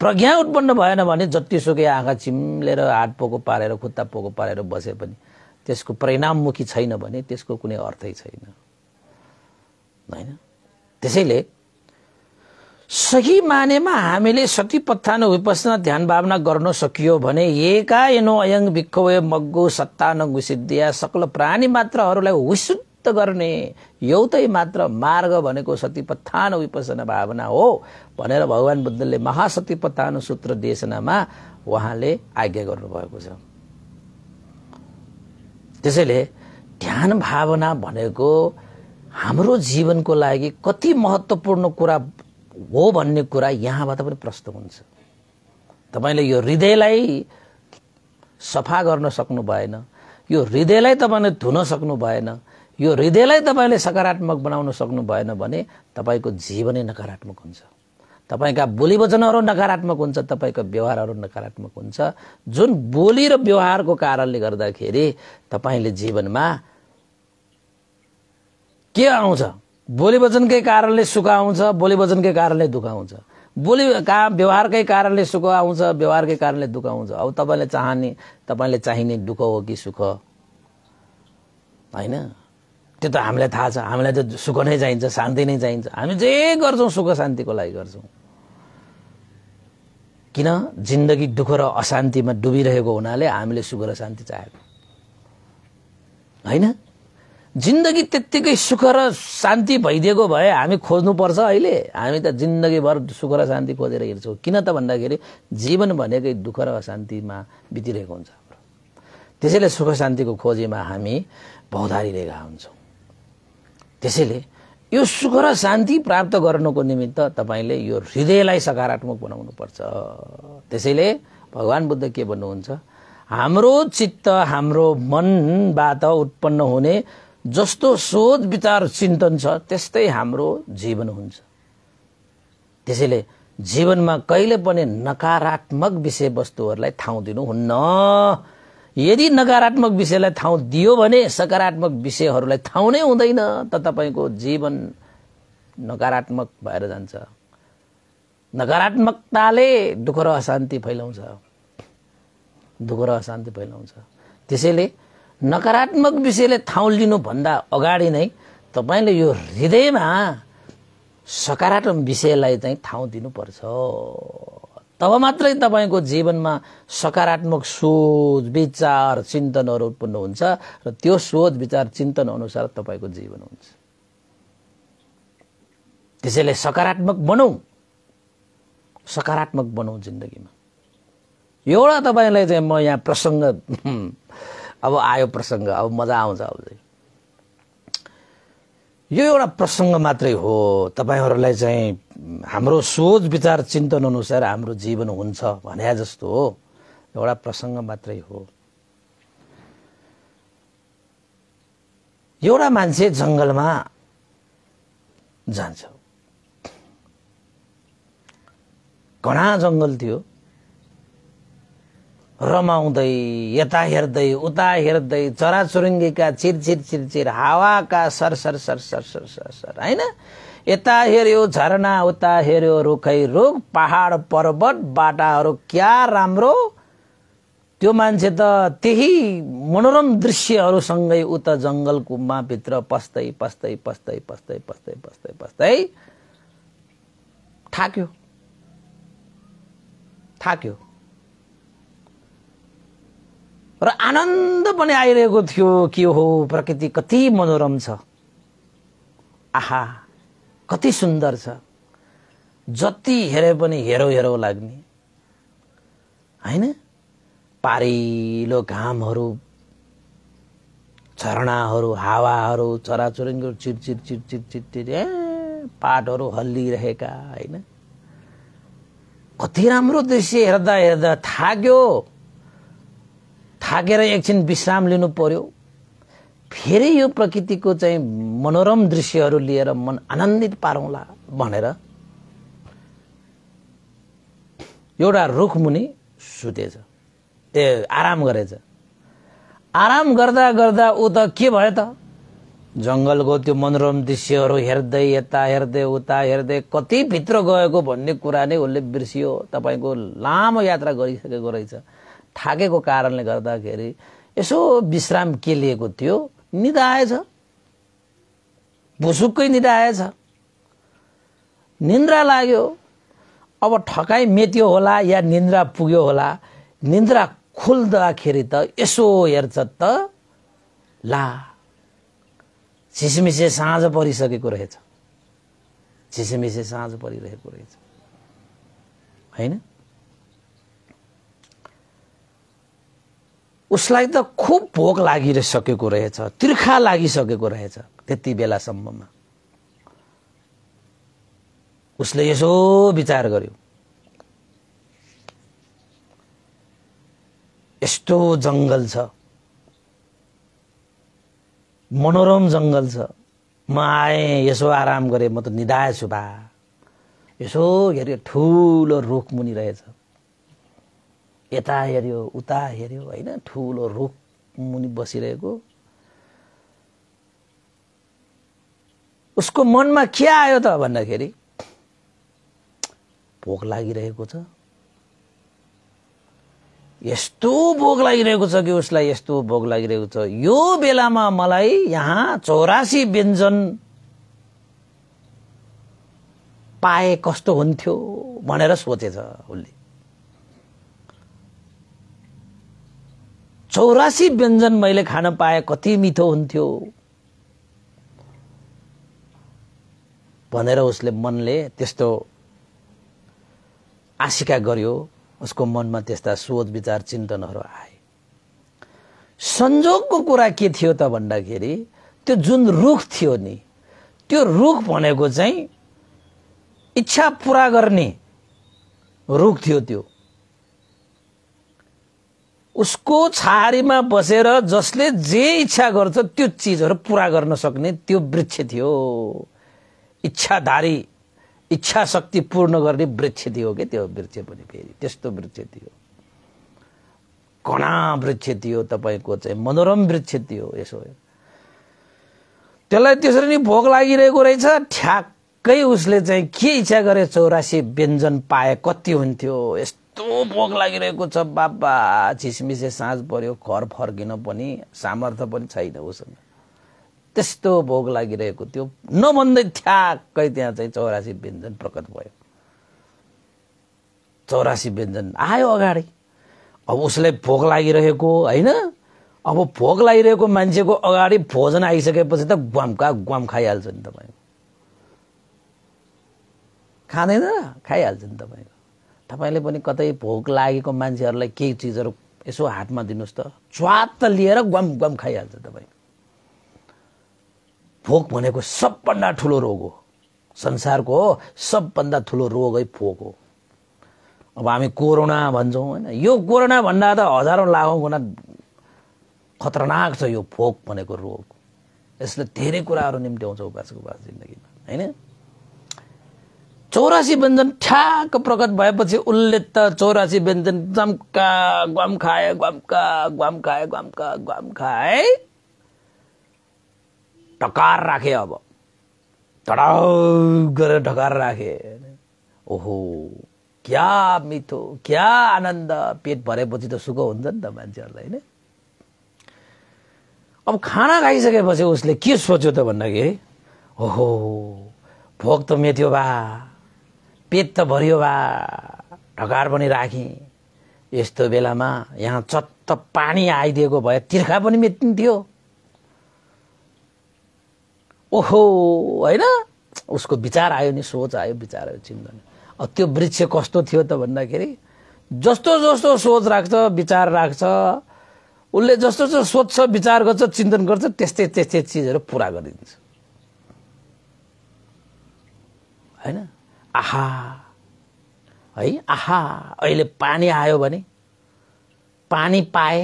प्रज्ञा उत्पन्न भएन भने जतिसुकै आँखा चिम्लेर हात पोको पारेर खुत्ता पोको पारेर बसे पनि त्यसको परिणाममुखी छैन भने त्यसको कुनै अर्थै छैन होइन त्यसैले सही मानेमा हामीले सती पत्थान विपसना ध्यान भावना गर्न सकियो भने एका एनो अयङ भिक्खवे मग्गु सत्ता नगुसिद्धिया सकल प्राणी मात्रहरूलाई विशुद्ध मुक्त गर्ने एउटै मात्र मार्ग भनेको सतीपत्थान विपसन भावना हो भनेर भगवान् बुद्धले महासतीपत्थान सूत्र देशनामा उहाँले आज्ञा गर्नुभएको छ त्यसैले ध्यान भावना भनेको हाम्रो जीवनको लागि कति महत्त्वपूर्ण कुरा हो भन्ने कुरा यहाँबाट पनि प्रस्तुत हुन्छ तपाईँले यो हृदयलाई सफा गर्न सक्नु भएन यो हृदयलाई तपाईँले धुन सक्नु भएन यो हृदयलाई तपाईँले सकारात्मक बनाउन सक्नु भएन भने तपाईँको जीवनै नकारात्मक हुन्छ तपाईँका बोली वचनहरू नकारात्मक हुन्छ तपाईँको व्यवहारहरू नकारात्मक हुन्छ जुन बोली र व्यवहारको कारणले गर्दाखेरि तपाईँले जीवनमा के आउँछ बोली वचनकै कारणले सुख आउँछ बोली वचनकै कारणले दुःख आउँछ बोली का व्यवहारकै कारणले सुख आउँछ व्यवहारकै कारणले दुःख आउँछ अब तपाईँले चाहने तपाईँले चाहिने दुःख हो कि सुख होइन त्यो त हामीलाई थाहा छ हामीलाई त सुख नै चाहिन्छ शान्ति नै चाहिन्छ हामी जे गर्छौँ सुख शान्तिको लागि गर्छौँ किन जिन्दगी दुःख र अशान्तिमा डुबिरहेको हुनाले हामीले सुख र शान्ति चाहेको होइन जिन्दगी त्यत्तिकै सुख र शान्ति भइदिएको भए हामी खोज्नुपर्छ अहिले हामी त जिन्दगीभर सुख र शान्ति खोजेर हिँड्छौँ किन त भन्दाखेरि जीवन भनेकै दुःख र अशान्तिमा बितिरहेको हुन्छ त्यसैले सुख शान्तिको खोजीमा हामी भौधारिरहेका हुन्छौँ त्यसैले यो सुख र शान्ति प्राप्त गर्नको निमित्त तपाईँले यो हृदयलाई सकारात्मक बनाउनुपर्छ त्यसैले भगवान् बुद्ध के भन्नुहुन्छ हाम्रो चित्त हाम्रो मनबाट उत्पन्न हुने जस्तो सोच विचार चिन्तन छ त्यस्तै हाम्रो जीवन हुन्छ त्यसैले जीवनमा कहिले पनि नकारात्मक विषयवस्तुहरूलाई ठाउँ दिनुहुन्न यदि नकारात्मक विषयलाई ठाउँ दियो भने सकारात्मक विषयहरूलाई ठाउँ नै हुँदैन त तपाईँको जीवन नकारात्मक भएर जान्छ नकारात्मकताले दुःख र अशान्ति फैलाउँछ दुःख र अशान्ति फैलाउँछ त्यसैले नकारात्मक विषयले ठाउँ लिनुभन्दा अगाडि नै तपाईँले यो हृदयमा सकारात्मक विषयलाई चाहिँ ठाउँ दिनुपर्छ तब मात्रै तपाईँको जीवनमा सकारात्मक सोच विचार चिन्तनहरू उत्पन्न हुन्छ र त्यो सोच विचार चिन्तन अनुसार तपाईँको जीवन हुन्छ त्यसैले सकारात्मक बनाऊ सकारात्मक बनाऊ जिन्दगीमा एउटा तपाईँलाई चाहिँ म यहाँ प्रसङ्ग अब आयो प्रसङ्ग अब मजा आउँछ अब चाहिँ यो एउटा प्रसङ्ग मात्रै हो तपाईँहरूलाई चाहिँ हाम्रो सोच विचार चिन्तन अनुसार हाम्रो जीवन हुन्छ भने जस्तो हो एउटा प्रसङ्ग मात्रै हो एउटा मान्छे जङ्गलमा जान्छ घना जङ्गल थियो रमाउँदै यता हेर्दै उता हेर्दै चराचुरुङ्गीका चिर चिर चिर चिर हावाका सर सर सर सर सर सर सर होइन यता हेर्यो झरना उता हेर्यो रुखै रुख पहाड पर्वत बाटाहरू क्या राम्रो त्यो मान्छे त त्यही मनोरम दृश्यहरूसँगै उता जङ्गल कुमाभित्र पस्दै पस्दै पस्दै पस्दै पस्दै पस्दै पस्दै थाक्यो थाक्यो र आनन्द पनि आइरहेको थियो के हो प्रकृति कति मनोरम छ आहा कति सुन्दर छ जति हेरे पनि हेरौँ हेरौँ लाग्ने होइन पारिलो घामहरू झरनाहरू हावाहरू चराचुरुङ्गीहरू चिरचिर चिरचिर चिरचिर ए पाटहरू हल्लिरहेका होइन कति राम्रो दृश्य हेर्दा हेर्दा थाक्यो थाकेर एकछिन विश्राम लिनु पर्यो फेरि यो प्रकृतिको चाहिँ मनोरम दृश्यहरू लिएर मन आनन्दित पारौँला भनेर एउटा रुखमुनि सुतेछ ए आराम गरेछ आराम गर्दा गर्दा ऊ त के भयो त जङ्गलको त्यो मनोरम दृश्यहरू हेर्दै यता हेर्दै उता हेर्दै कति भित्र गएको भन्ने कुरा नै उसले बिर्सियो तपाईँको लामो यात्रा गरिसकेको रहेछ थाकेको कारणले गर्दाखेरि यसो विश्राम के लिएको थियो निदा आएछ भुसुक्कै निदा आएछ निन्द्रा लाग्यो अब ठकाइ मेट्यो होला या निन्द्रा पुग्यो होला निन्द्रा खुल्दाखेरि त यसो हेर्छ त ला छिसमिसे साँझ परिसकेको रहेछ छिसमिसे साँझ परिरहेको रहेछ होइन उसलाई त खुब भोक लागिसकेको रहेछ तिर्खा लागिसकेको रहेछ त्यति बेलासम्ममा उसले यसो विचार गर्यो यस्तो जङ्गल छ मनोरम जङ्गल छ म आएँ यसो आराम गरेँ म त निधाएछु बा यसो हेरेँ ठुलो मुनि रहेछ यता हेऱ्यो उता हेऱ्यो होइन ठुलो रुख मुनि बसिरहेको उसको मनमा के आयो त भन्दाखेरि भोक लागिरहेको छ यस्तो भोक लागिरहेको छ कि उसलाई यस्तो भोक लागिरहेको छ यो बेलामा मलाई यहाँ चौरासी व्यञ्जन पाए कस्तो हुन्थ्यो भनेर सोचेछ उसले चौरासी व्यञ्जन मैले खान पाए कति मिठो हुन्थ्यो भनेर उसले मनले त्यस्तो आशिका गर्यो उसको मनमा त्यस्ता सोच विचार चिन्तनहरू आए संजोगको कुरा के थियो त भन्दाखेरि त्यो जुन रुख थियो नि त्यो रुख भनेको चाहिँ इच्छा पुरा गर्ने रुख थियो त्यो उसको छारीमा बसेर जसले जे इच्छा गर्छ त्यो चिजहरू पुरा गर्न सक्ने त्यो वृक्ष थियो इच्छाधारी इच्छा शक्ति पूर्ण गर्ने वृक्ष थियो कि त्यो वृक्ष पनि फेरि त्यस्तो वृक्ष थियो घना वृक्ष थियो तपाईँको चाहिँ मनोरम वृक्ष थियो यसो त्यसलाई त्यसरी नै भोग लागिरहेको रहेछ ठ्याक्कै उसले चाहिँ के इच्छा गरे चौरासी व्यञ्जन पाए कति हुन्थ्यो यस्तो यस्तो भोक लागिरहेको छ बाबा छिसमिसे साँझ पर्यो घर फर्किन पनि सामर्थ्य पनि छैन उसँग त्यस्तो भोक लागिरहेको त्यो नभन्दै ठ्याक्कै त्यहाँ चाहिँ चौरासी व्यञ्जन प्रकट भयो चौरासी व्यञ्जन आयो अगाडि अब उसलाई भोक लागिरहेको होइन अब भोक लागिरहेको मान्छेको अगाडि भोजन आइसकेपछि त गुवामका गुवाम खाइहाल्छ नि तपाईँको खाँदैन खाइहाल्छ नि तपाईँको तपाईँले पनि कतै भोक लागेको मान्छेहरूलाई केही चिजहरू यसो हातमा दिनुहोस् त त लिएर गम गम खाइहाल्छ तपाईँ फोक भनेको सबभन्दा ठुलो रोग हो संसारको सबभन्दा ठुलो रोगै फोक हो अब हामी कोरोना भन्छौँ होइन यो कोरोना भन्दा त हजारौँ लाखौँ गुणा खतरनाक छ यो फोक भनेको रोग यसले धेरै कुराहरू निम्ति आउँछ उपासको उपास जिन्दगीमा होइन चौरासी व्यञ्जन ठ्याक्क प्रकट भएपछि उसले त चौरासी व्यञ्जन जम्का ग्वाम खाए ग्वाम्का ग्वाम खाए ग्वाम्का ग्वाम खाए ढकार राखे अब तडाउ गरेर ढकार राखे ओहो क्या मिठो क्या आनन्द पेट भरेपछि त सुख हुन्छ नि त मान्छेहरूलाई होइन अब खाना खाइसकेपछि उसले के सोच्यो त भन्दाखेरि ओहो भोक त मेथ्यो बा पेट त भरियो बा ढकार पनि राखेँ यस्तो बेलामा यहाँ चत्त पानी आइदिएको भए तिर्खा पनि मेटिन्थ्यो ओहो होइन उसको विचार आयो नि सोच आयो विचार आयो चिन्तन अब त्यो वृक्ष कस्तो थियो त भन्दाखेरि जस्तो जस्तो सोच राख्छ विचार राख्छ उसले जस्तो जस्तो सोध्छ विचार गर्छ चिन्तन गर्छ त्यस्तै त्यस्तै चिजहरू पुरा गरिदिन्छ होइन आहा है आहा अहिले पानी आयो भने पानी पाए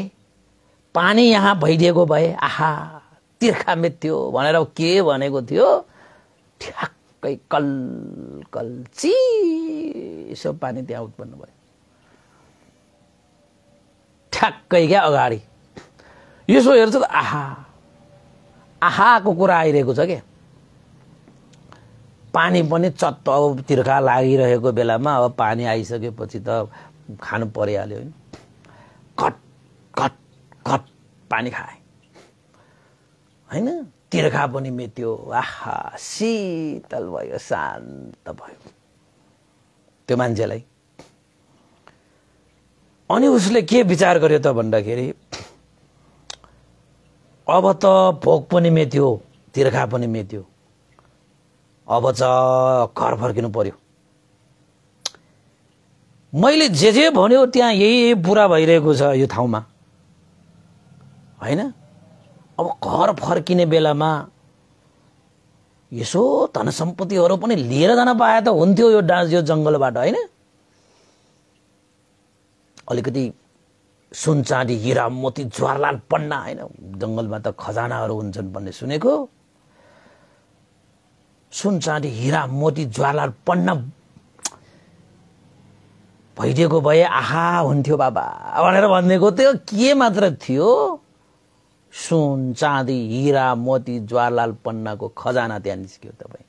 पानी यहाँ भइदिएको भए आहा तिर्खा मेत्यो भनेर के भनेको थियो ठ्याक्कै कल कल चिसो पानी त्यहाँ उत्पन्न भयो ठ्याक्कै क्या अगाडि यसो हेर्छ त आहा आहाको कुरा आइरहेको छ क्या पानी पनि चत्तो अब तिर्खा लागिरहेको बेलामा अब पानी आइसकेपछि त खानु परिहाल्यो होइन घट घट घट पानी खाएँ होइन तिर्खा पनि मेट्यो आहा शीतल भयो शान्त भयो त्यो मान्छेलाई अनि उसले के विचार गर्यो त भन्दाखेरि अब त भोक पनि मेट्यो तिर्खा पनि मेट्यो अब च घर फर्किनु पर्यो मैले जे जे भन्यो त्यहाँ यही पुरा भइरहेको छ यो ठाउँमा होइन अब घर फर्किने बेलामा यसो धन सम्पत्तिहरू पनि लिएर जान पाए त हुन्थ्यो यो डाँस यो जङ्गलबाट होइन अलिकति सुनचाँदी हिरा मोती ज्वारलाल पन्ना होइन जङ्गलमा त खजानाहरू हुन्छन् भन्ने सुनेको सुन चाँदी हिरा मोती ज्वाला पन्न भइदिएको भए आहा हुन्थ्यो बाबा भनेर भनिदिएको त्यो के मात्र थियो सुन चाँदी हिरा मोती ज्वालाल पन्नाको खजाना त्यहाँ निस्क्यो तपाईँ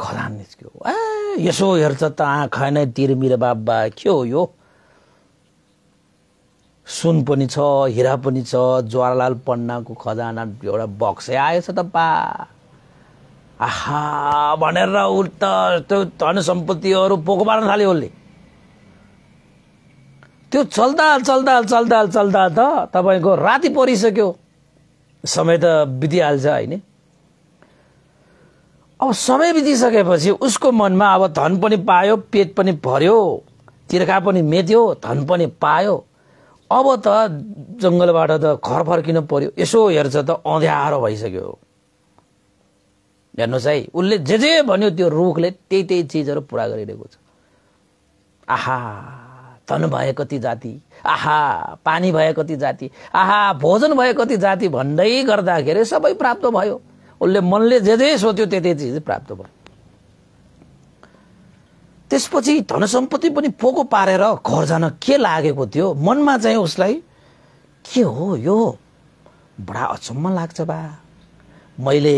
खजाना निस्क्यो ए यसो हेर्छ त आँखा नै तिरमिर बाबा के हो यो सुन पनि छ हिरा पनि छ ज्वालाल पन्नाको खजाना एउटा बक्सै आएछ त पा आहा भनेर उल्ट त त्यो धन सम्पत्तिहरू पोको पार्न थाल्यो उसले त्यो चल्दा चल्दा चल्दा चल्दा त तपाईँको राति परिसक्यो समय त बितिहाल्छ होइन अब समय बितिसकेपछि उसको मनमा अब धन पनि पायो पेट पनि भर्यो तिर्खा पनि मेट्यो धन पनि पायो अब त जङ्गलबाट त घर फर्किनु पर्यो यसो हेर्छ त अँध्यारो भइसक्यो हेर्नुहोस् है उसले जे जे भन्यो त्यो रुखले त्यही त्यही चिजहरू पुरा गरिरहेको छ आहा धन भए कति जाति आहा पानी भए कति जाति आहा भोजन भए कति जाति भन्दै गर्दाखेरि सबै प्राप्त भयो उसले मनले जे जे सोच्यो त्यही चिज प्राप्त भयो त्यसपछि धन सम्पत्ति पनि पोको पारेर घर जान के लागेको थियो मनमा चाहिँ उसलाई के हो यो बडा अचम्म लाग्छ बा मैले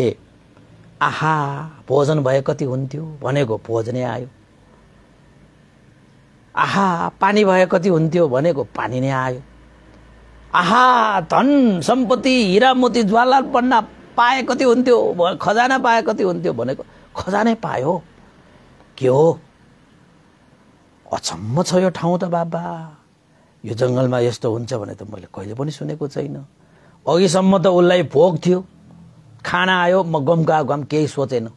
आहा भोजन भए कति हुन्थ्यो भनेको भोजनै आयो आहा पानी भए कति हुन्थ्यो भनेको पानी नै आयो आहा धन सम्पत्ति हिरा मोती ज्वाला पन्ना पाए कति हुन्थ्यो खजाना पाए कति हुन्थ्यो भनेको खजानै पायो के हो अचम्म छ यो ठाउँ त बाबा यो जङ्गलमा यस्तो हुन्छ भने त मैले कहिले पनि सुनेको छैन अघिसम्म त उसलाई भोग थियो खाना आयो म गा गम केही सोचेन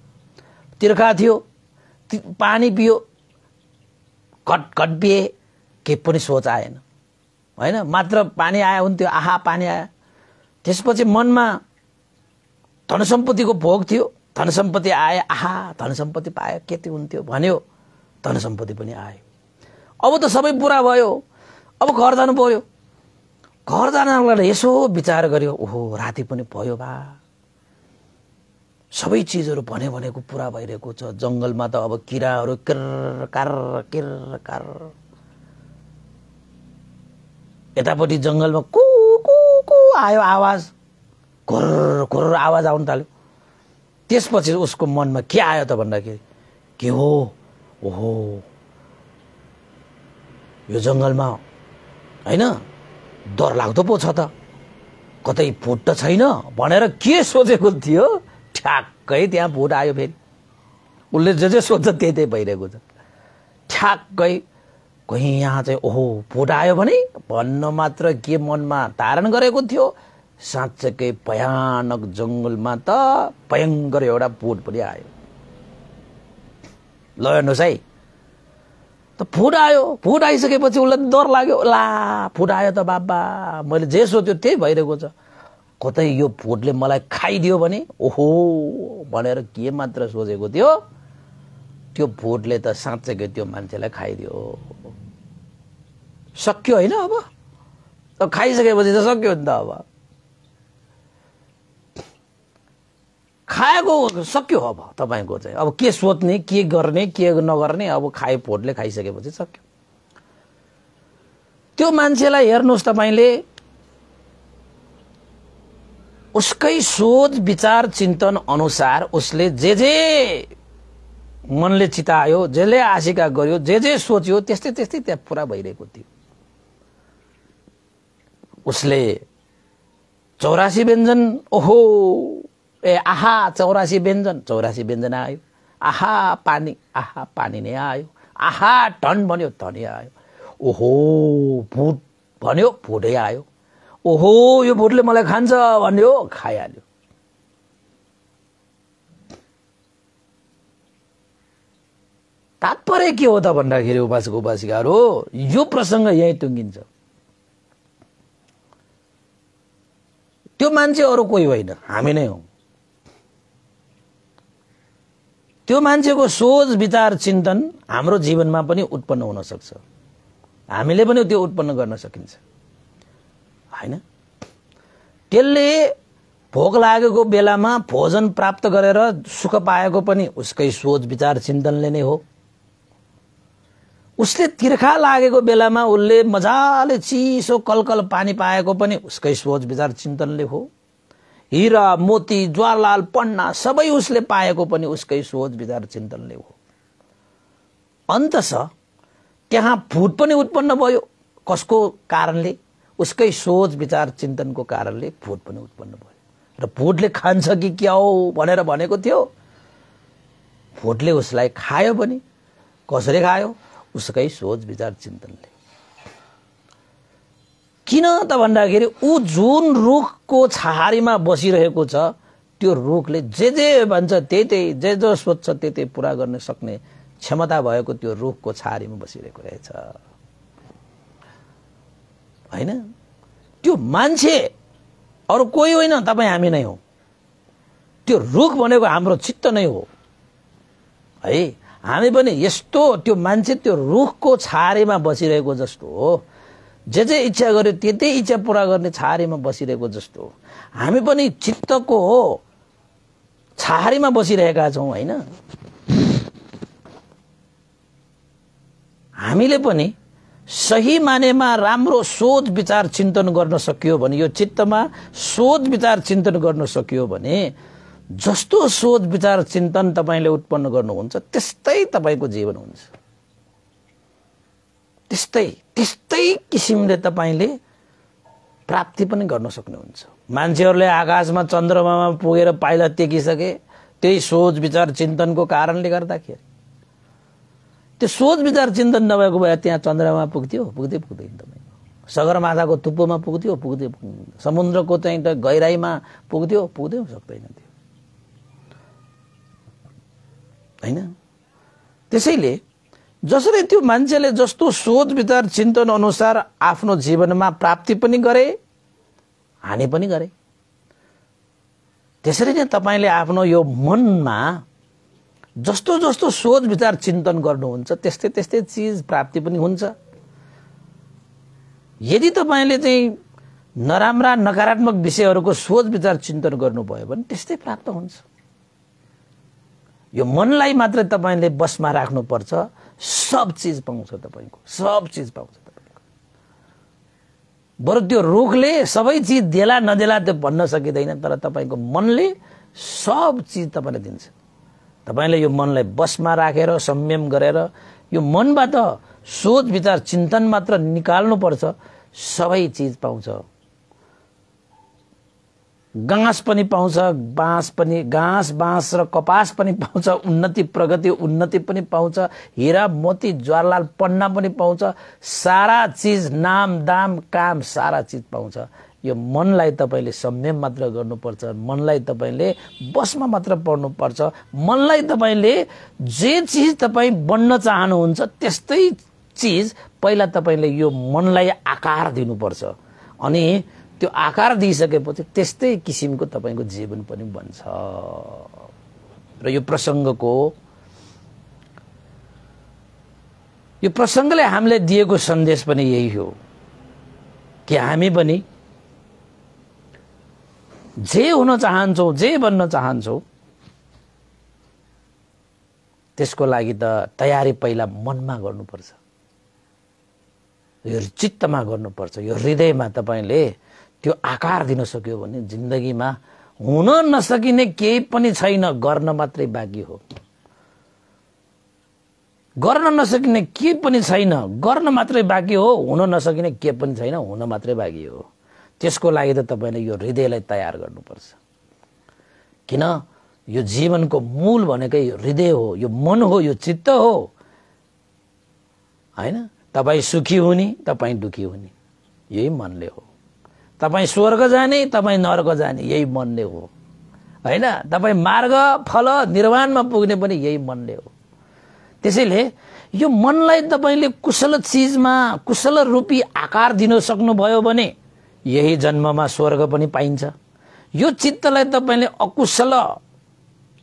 तिर्खा थियो पानी पियो घट घट पिए केही पनि सोच आएन होइन मात्र पानी आयो हुन्थ्यो आहा पानी आयो त्यसपछि मनमा धन सम्पत्तिको भोग थियो धन सम्पत्ति आए आहा धन सम्पत्ति पायो के त्यो हुन्थ्यो भन्यो धन सम्पत्ति पनि आयो अब त सबै पुरा भयो अब घर जानु पऱ्यो घर जानलाई यसो विचार गर्यो ओहो राति पनि भयो बा सबै चिजहरू भने भनेको पुरा भइरहेको छ जङ्गलमा त अब किराहरू किर कार किर कार यतापट्टि जङ्गलमा कु कु कु आयो आवाज घोर घोर आवाज आउनु थाल्यो त्यसपछि उसको मनमा के आयो त भन्दाखेरि के हो ओहो यो जङ्गलमा होइन डर लाग्दो पो छ त कतै फुट त छैन भनेर के सोचेको थियो ठ्याक्कै त्यहाँ भोट आयो फेरि उसले जे जे सोध्छ त्यही त्यही भइरहेको छ ठ्याक्कै कहीँ यहाँ चाहिँ ओहो भोट आयो भने भन्न मात्र के मनमा धारण गरेको थियो साँच्चैकै भयानक जङ्गलमा त भयङ्कर एउटा भोट पनि आयो ल हेर्नुहोस् है त फुट आयो फुट आइसकेपछि उसलाई डर लाग्यो ला फुट आयो त बाबा मैले जे सोच्यो त्यही भइरहेको छ कतै यो भोटले मलाई खाइदियो भने ओहो भनेर के मात्र सोचेको थियो त्यो भोटले त साँच्चैको त्यो मान्छेलाई खाइदियो सक्यो होइन अब खाइसकेपछि त सक्यो नि त अब खाएको सक्यो अब तपाईँको चाहिँ अब के सोध्ने के गर्ने के नगर्ने अब खाए भोटले खाइसकेपछि सक्यो त्यो मान्छेलाई हेर्नुहोस् तपाईँले उसकै सोच विचार चिन्तन अनुसार उसले जे जे मनले चितायो जेले आशिका गर्यो जे जे सोच्यो त्यस्तै त्यस्तै त्यहाँ पुरा भइरहेको थियो उसले चौरासी व्यञ्जन ओहो ए आहा चौरासी व्यञ्जन चौरासी व्यञ्जन आयो आहा पानी आहा पानी नै आयो आहा टन भन्यो धनै आयो ओहो भुट भन्यो भुटै आयो ओहो यो भुटले मलाई खान्छ भन्ने हो खाइहाल्यो तात्पर्य के हो त भन्दाखेरि उपासक उपासिकाहरू यो प्रसङ्ग यहीँ टुङ्गिन्छ त्यो मान्छे अरू कोही होइन हामी नै हो त्यो मान्छेको सोच विचार चिन्तन हाम्रो जीवनमा पनि उत्पन्न हुन सक्छ हामीले पनि त्यो उत्पन्न गर्न सकिन्छ होइन त्यसले भोक लागेको बेलामा भोजन प्राप्त गरेर सुख पाएको पनि उसकै सोच विचार चिन्तनले नै हो उसले तिर्खा लागेको बेलामा उसले मजाले चिसो कलकल पानी पाएको पनि उसकै सोच विचार चिन्तनले हो हिरा मोती ज्वालाल पन्ना सबै उसले पाएको पनि उसकै सोच विचार चिन्तनले हो अन्त छ त्यहाँ फुट पनि उत्पन्न भयो कसको कारणले उसकै सोच विचार चिन्तनको कारणले भोट पनि उत्पन्न भयो र भोटले खान्छ कि क्या हो भनेर भनेको थियो भोटले उसलाई खायो पनि कसरी खायो उसकै सोच विचार चिन्तनले किन त भन्दाखेरि ऊ जुन रुखको छहारीमा बसिरहेको छ त्यो रुखले जे जे भन्छ त्यही त्यही जे जो सोध्छ त्यही त्यही पुरा गर्न सक्ने क्षमता भएको त्यो रुखको छहारीमा बसिरहेको रहेछ होइन त्यो मान्छे अरू कोही होइन तपाईँ हामी नै हो त्यो रुख भनेको हाम्रो चित्त नै हो है हामी पनि यस्तो त्यो मान्छे त्यो रुखको छारेमा बसिरहेको जस्तो हो जे जे इच्छा गर्यो त्यही इच्छा पुरा गर्ने छारेमा बसिरहेको जस्तो हो हामी पनि चित्तको हो छारीमा बसिरहेका छौँ होइन हामीले पनि सही मानेमा राम्रो सोच विचार चिन्तन गर्न सकियो भने यो चित्तमा सोच विचार चिन्तन गर्न सकियो भने जस्तो सोच विचार चिन्तन तपाईँले उत्पन्न गर्नुहुन्छ त्यस्तै तपाईँको जीवन हुन्छ त्यस्तै त्यस्तै किसिमले तपाईँले प्राप्ति पनि गर्न सक्नुहुन्छ मान्छेहरूले आकाशमा चन्द्रमामा पुगेर पाइला टेकिसके त्यही सोच विचार चिन्तनको कारणले गर्दाखेरि त्यो सोच विचार चिन्तन नभएको भए त्यहाँ चन्द्रमा पुग्थ्यो पुग्दै पुग्दैन तपाईँको सगरमाथाको थुप्पोमा पुग्थ्यो पुग्दै पुग्दैन समुद्रको चाहिँ गहिराइमा पुग्थ्यो पुग्दै सक्दैन त्यो होइन त्यसैले जसरी त्यो मान्छेले जस्तो सोच विचार चिन्तन अनुसार आफ्नो जीवनमा प्राप्ति पनि गरे हानि पनि गरे त्यसरी नै तपाईँले आफ्नो यो मनमा जस्तो जस्तो सोच विचार चिन्तन गर्नुहुन्छ त्यस्तै त्यस्तै चिज प्राप्ति पनि हुन्छ यदि तपाईँले चाहिँ नराम्रा नकारात्मक विषयहरूको सोच विचार चिन्तन गर्नुभयो भने त्यस्तै प्राप्त हुन्छ यो मनलाई मात्र तपाईँले बसमा राख्नुपर्छ सब चिज पाउँछ तपाईँको सब चिज पाउँछ तपाईँको बरु त्यो रुखले सबै चिज देला नदेला त्यो भन्न सकिँदैन तर तपाईँको मनले सब चिज तपाईँलाई दिन्छ तपाईँले यो मनलाई बसमा राखेर संयम गरेर यो मनबाट सोच विचार चिन्तन मात्र निकाल्नुपर्छ सबै चिज पाउँछ घाँस पनि पाउँछ बाँस पनि घाँस बाँस र कपास पनि पाउँछ उन्नति प्रगति उन्नति पनि पाउँछ हिरा मोती ज्वारलाल पन्ना पनि पाउँछ सारा चिज नाम दाम काम सारा चिज पाउँछ यो मनलाई तपाईँले संयम मात्र गर्नुपर्छ मनलाई तपाईँले बसमा मात्र पढ्नुपर्छ मनलाई तपाईँले जे चिज तपाईँ बन्न चाहनुहुन्छ त्यस्तै चिज पहिला तपाईँले यो मनलाई आकार दिनुपर्छ अनि त्यो आकार दिइसकेपछि त्यस्तै किसिमको तपाईँको जीवन पनि बन्छ र यो प्रसङ्गको यो प्रसङ्गले हामीले दिएको सन्देश पनि यही हो कि हामी पनि जे हुन चाहन्छौ जे बन्न चाहन्छौ त्यसको लागि त तयारी पहिला मनमा गर्नुपर्छ यो चित्तमा गर्नुपर्छ यो हृदयमा तपाईँले त्यो आकार दिन सक्यो भने जिन्दगीमा हुन नसकिने केही पनि छैन गर्न मात्रै बाँकी हो गर्न नसकिने के पनि छैन गर्न मात्रै बाँकी हो हुन नसकिने के पनि छैन हुन मात्रै बाँकी हो त्यसको लागि त तपाईँले यो हृदयलाई तयार गर्नुपर्छ किन यो जीवनको मूल भनेकै हृदय हो यो मन हो यो चित्त हो होइन तपाईँ सुखी हुने तपाईँ दुखी हुने यही मनले हो तपाईँ स्वर्ग जाने तपाईँ नर्क जाने यही मनले हो होइन तपाईँ मार्ग फल निर्वाणमा पुग्ने पनि यही मनले हो त्यसैले यो मनलाई तपाईँले कुशल चिजमा कुशल रूपी आकार दिन सक्नुभयो भने यही जन्ममा स्वर्ग पनि पाइन्छ यो चित्तलाई तपाईँले अकुशल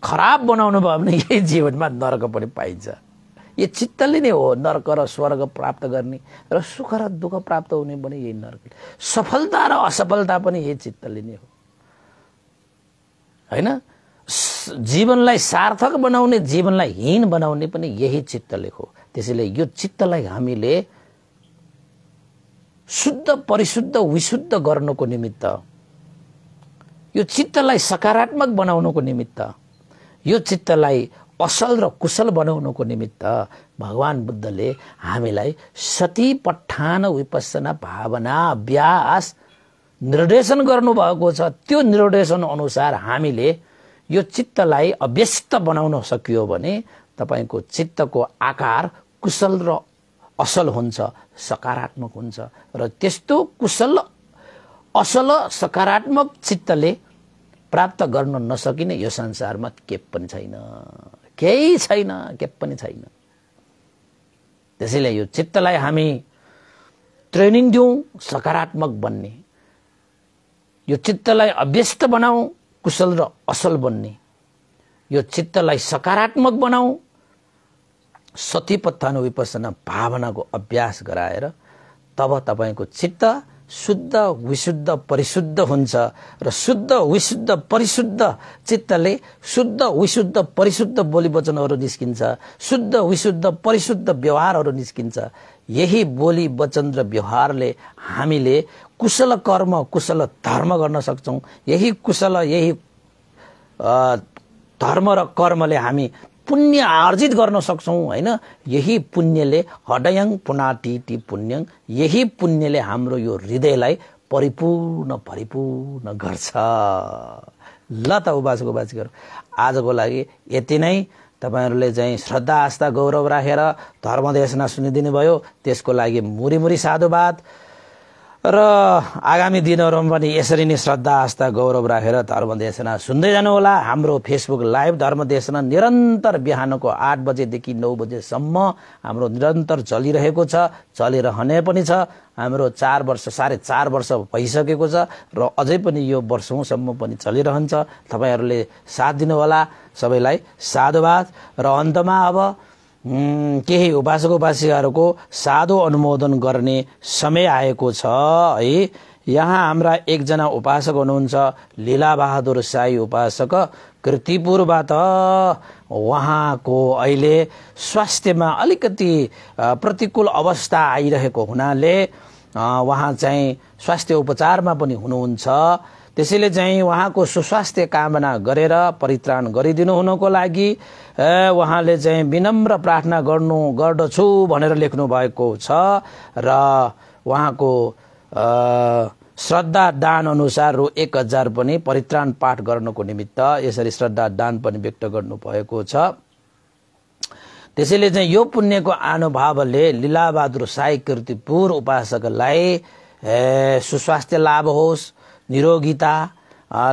खराब बनाउनु भयो भने यही जीवनमा नर्क पनि पाइन्छ यो चित्तले नै हो नर्क र स्वर्ग प्राप्त गर्ने र सुख र दुःख प्राप्त हुने पनि यही नर्क सफलता र असफलता पनि यही चित्तले नै हो होइन जीवनलाई सार्थक बनाउने जीवनलाई हीन बनाउने पनि यही चित्तले हो त्यसैले यो चित्तलाई हामीले शुद्ध परिशुद्ध विशुद्ध गर्नुको निमित्त यो चित्तलाई सकारात्मक बनाउनुको निमित्त यो चित्तलाई असल र कुशल बनाउनुको निमित्त भगवान् बुद्धले हामीलाई सती पठान विपसना भावना अभ्यास निर्देशन गर्नुभएको छ त्यो निर्देशन अनुसार हामीले यो चित्तलाई अभ्यस्त बनाउन सकियो भने तपाईँको चित्तको आकार कुशल र असल हुन्छ सकारात्मक हुन्छ र त्यस्तो कुशल असल सकारात्मक चित्तले प्राप्त गर्न नसकिने यो संसारमा के पनि छैन केही छैन के पनि छैन त्यसैले यो चित्तलाई हामी ट्रेनिङ दिउँ सकारात्मक बन्ने यो चित्तलाई अभ्यस्त बनाऊ कुशल र असल बन्ने यो चित्तलाई सकारात्मक बनाऊ विपसना भावनाको अभ्यास गराएर तब तपाईँको चित्त शुद्ध विशुद्ध परिशुद्ध हुन्छ र शुद्ध विशुद्ध परिशुद्ध चित्तले शुद्ध विशुद्ध परिशुद्ध बोली वचनहरू निस्किन्छ शुद्ध विशुद्ध परिशुद्ध व्यवहारहरू निस्किन्छ यही बोली वचन र व्यवहारले हामीले कुशल कर्म कुशल धर्म गर्न सक्छौँ यही कुशल यही धर्म र कर्मले हामी पुण्य आर्जित गर्न सक्छौँ होइन यही पुण्यले हडयङ पुना ती पुण्यङ यही पुण्यले हाम्रो यो हृदयलाई परिपूर्ण परिपूर्ण गर्छ ल त उबासको गर आजको लागि यति नै तपाईँहरूले चाहिँ श्रद्धा आस्था गौरव राखेर धर्मदेशना सुनिदिनु भयो त्यसको लागि मुरी मुरी साधुवाद र आगामी दिनहरूमा पनि यसरी नै श्रद्धा आस्था गौरव राखेर धर्मदेशना सुन्दै जानुहोला हाम्रो फेसबुक लाइभ धर्मदेशना निरन्तर बिहानको आठ बजेदेखि नौ बजेसम्म हाम्रो निरन्तर चलिरहेको छ चलिरहने पनि छ हाम्रो चार वर्ष साढे चार वर्ष भइसकेको छ र अझै पनि यो वर्षौँसम्म पनि चलिरहन्छ तपाईँहरूले साथ दिनुहोला सबैलाई साधुवाद र अन्तमा अब केही उपासक उपासिकाहरूको साधो अनुमोदन गर्ने समय आएको छ है यहाँ हाम्रा एकजना उपासक हुनुहुन्छ लिलाबहादुर साई उपासक कृतिपुरबाट उहाँको अहिले स्वास्थ्यमा अलिकति प्रतिकूल अवस्था आइरहेको हुनाले उहाँ चाहिँ स्वास्थ्य उपचारमा पनि हुनुहुन्छ त्यसैले चाहिँ उहाँको सुस्वास्थ्य कामना गरेर परित्राण गरिदिनु हुनको लागि उहाँले चाहिँ विनम्र प्रार्थना गर्नु गर्दछु भनेर लेख्नु भएको छ र उहाँको श्रद्धा दान अनुसार रु एक हजार पनि परित्राण पाठ गर्नुको निमित्त यसरी श्रद्धा दान पनि व्यक्त गर्नुभएको छ त्यसैले चाहिँ यो पुण्यको अनुभवले लीलाबहादुर साई कृतिपुर उपासकलाई सुस्वास्थ्य लाभ होस् निरोगिता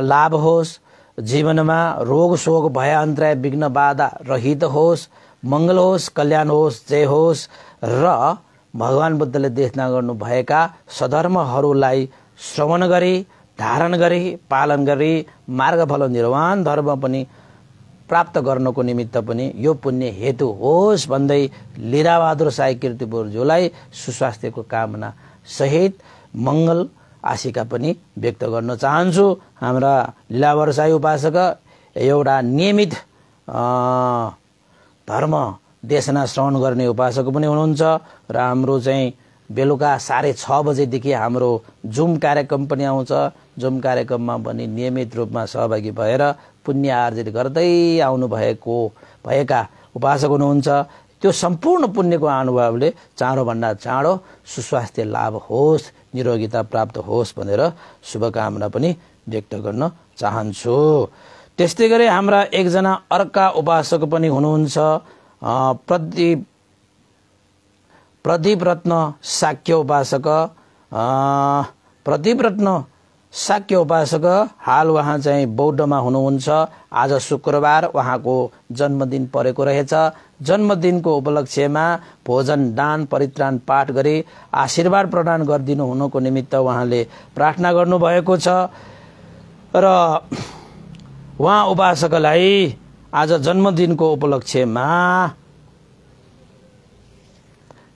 लाभ होस् जीवनमा रोग शोक भय अन्तराय विघ्न बाधा रहित होस् मङ्गल होस् कल्याण होस् जय होस् र भगवान् बुद्धले देखना गर्नुभएका सधर्महरूलाई श्रवण गरी धारण गरी पालन गरी मार्गफल निर्वाण धर्म पनि प्राप्त गर्नको निमित्त पनि यो पुण्य हेतु होस् भन्दै लिराबहादुर साई किर्तिपुरज्यूलाई सुस्वास्थ्यको कामना सहित मङ्गल आशिका पनि व्यक्त गर्न चाहन्छु हाम्रा लिलावरसाई उपासक एउटा नियमित धर्म देशना श्रवण गर्ने उपासक पनि हुनुहुन्छ र हाम्रो चाहिँ बेलुका साढे छ बजेदेखि हाम्रो जुम कार्यक्रम पनि आउँछ जुम कार्यक्रममा पनि नियमित रूपमा सहभागी भएर पुण्य आर्जित गर्दै आउनुभएको भएका उपासक हुनुहुन्छ त्यो सम्पूर्ण पुण्यको अनुभवले चाँडोभन्दा चाँडो सुस्वास्थ्य लाभ होस् निरोगिता प्राप्त होस् भनेर शुभकामना पनि व्यक्त गर्न चाहन्छु त्यस्तै गरी हाम्रा एकजना अर्का उपासक पनि हुनुहुन्छ प्रदीप प्रदीप रत्न साक्य उपासक प्रदीप रत्न शाक्य उपासक हाल उहाँ चाहिँ बौद्धमा हुनुहुन्छ आज शुक्रबार उहाँको जन्मदिन परेको रहेछ जन्मदिनको उपलक्ष्यमा भोजन दान परित्राण पाठ गरी आशीर्वाद प्रदान गरिदिनु हुनुको निमित्त उहाँले प्रार्थना गर्नुभएको छ र उहाँ उपासकलाई आज जन्मदिनको उपलक्ष्यमा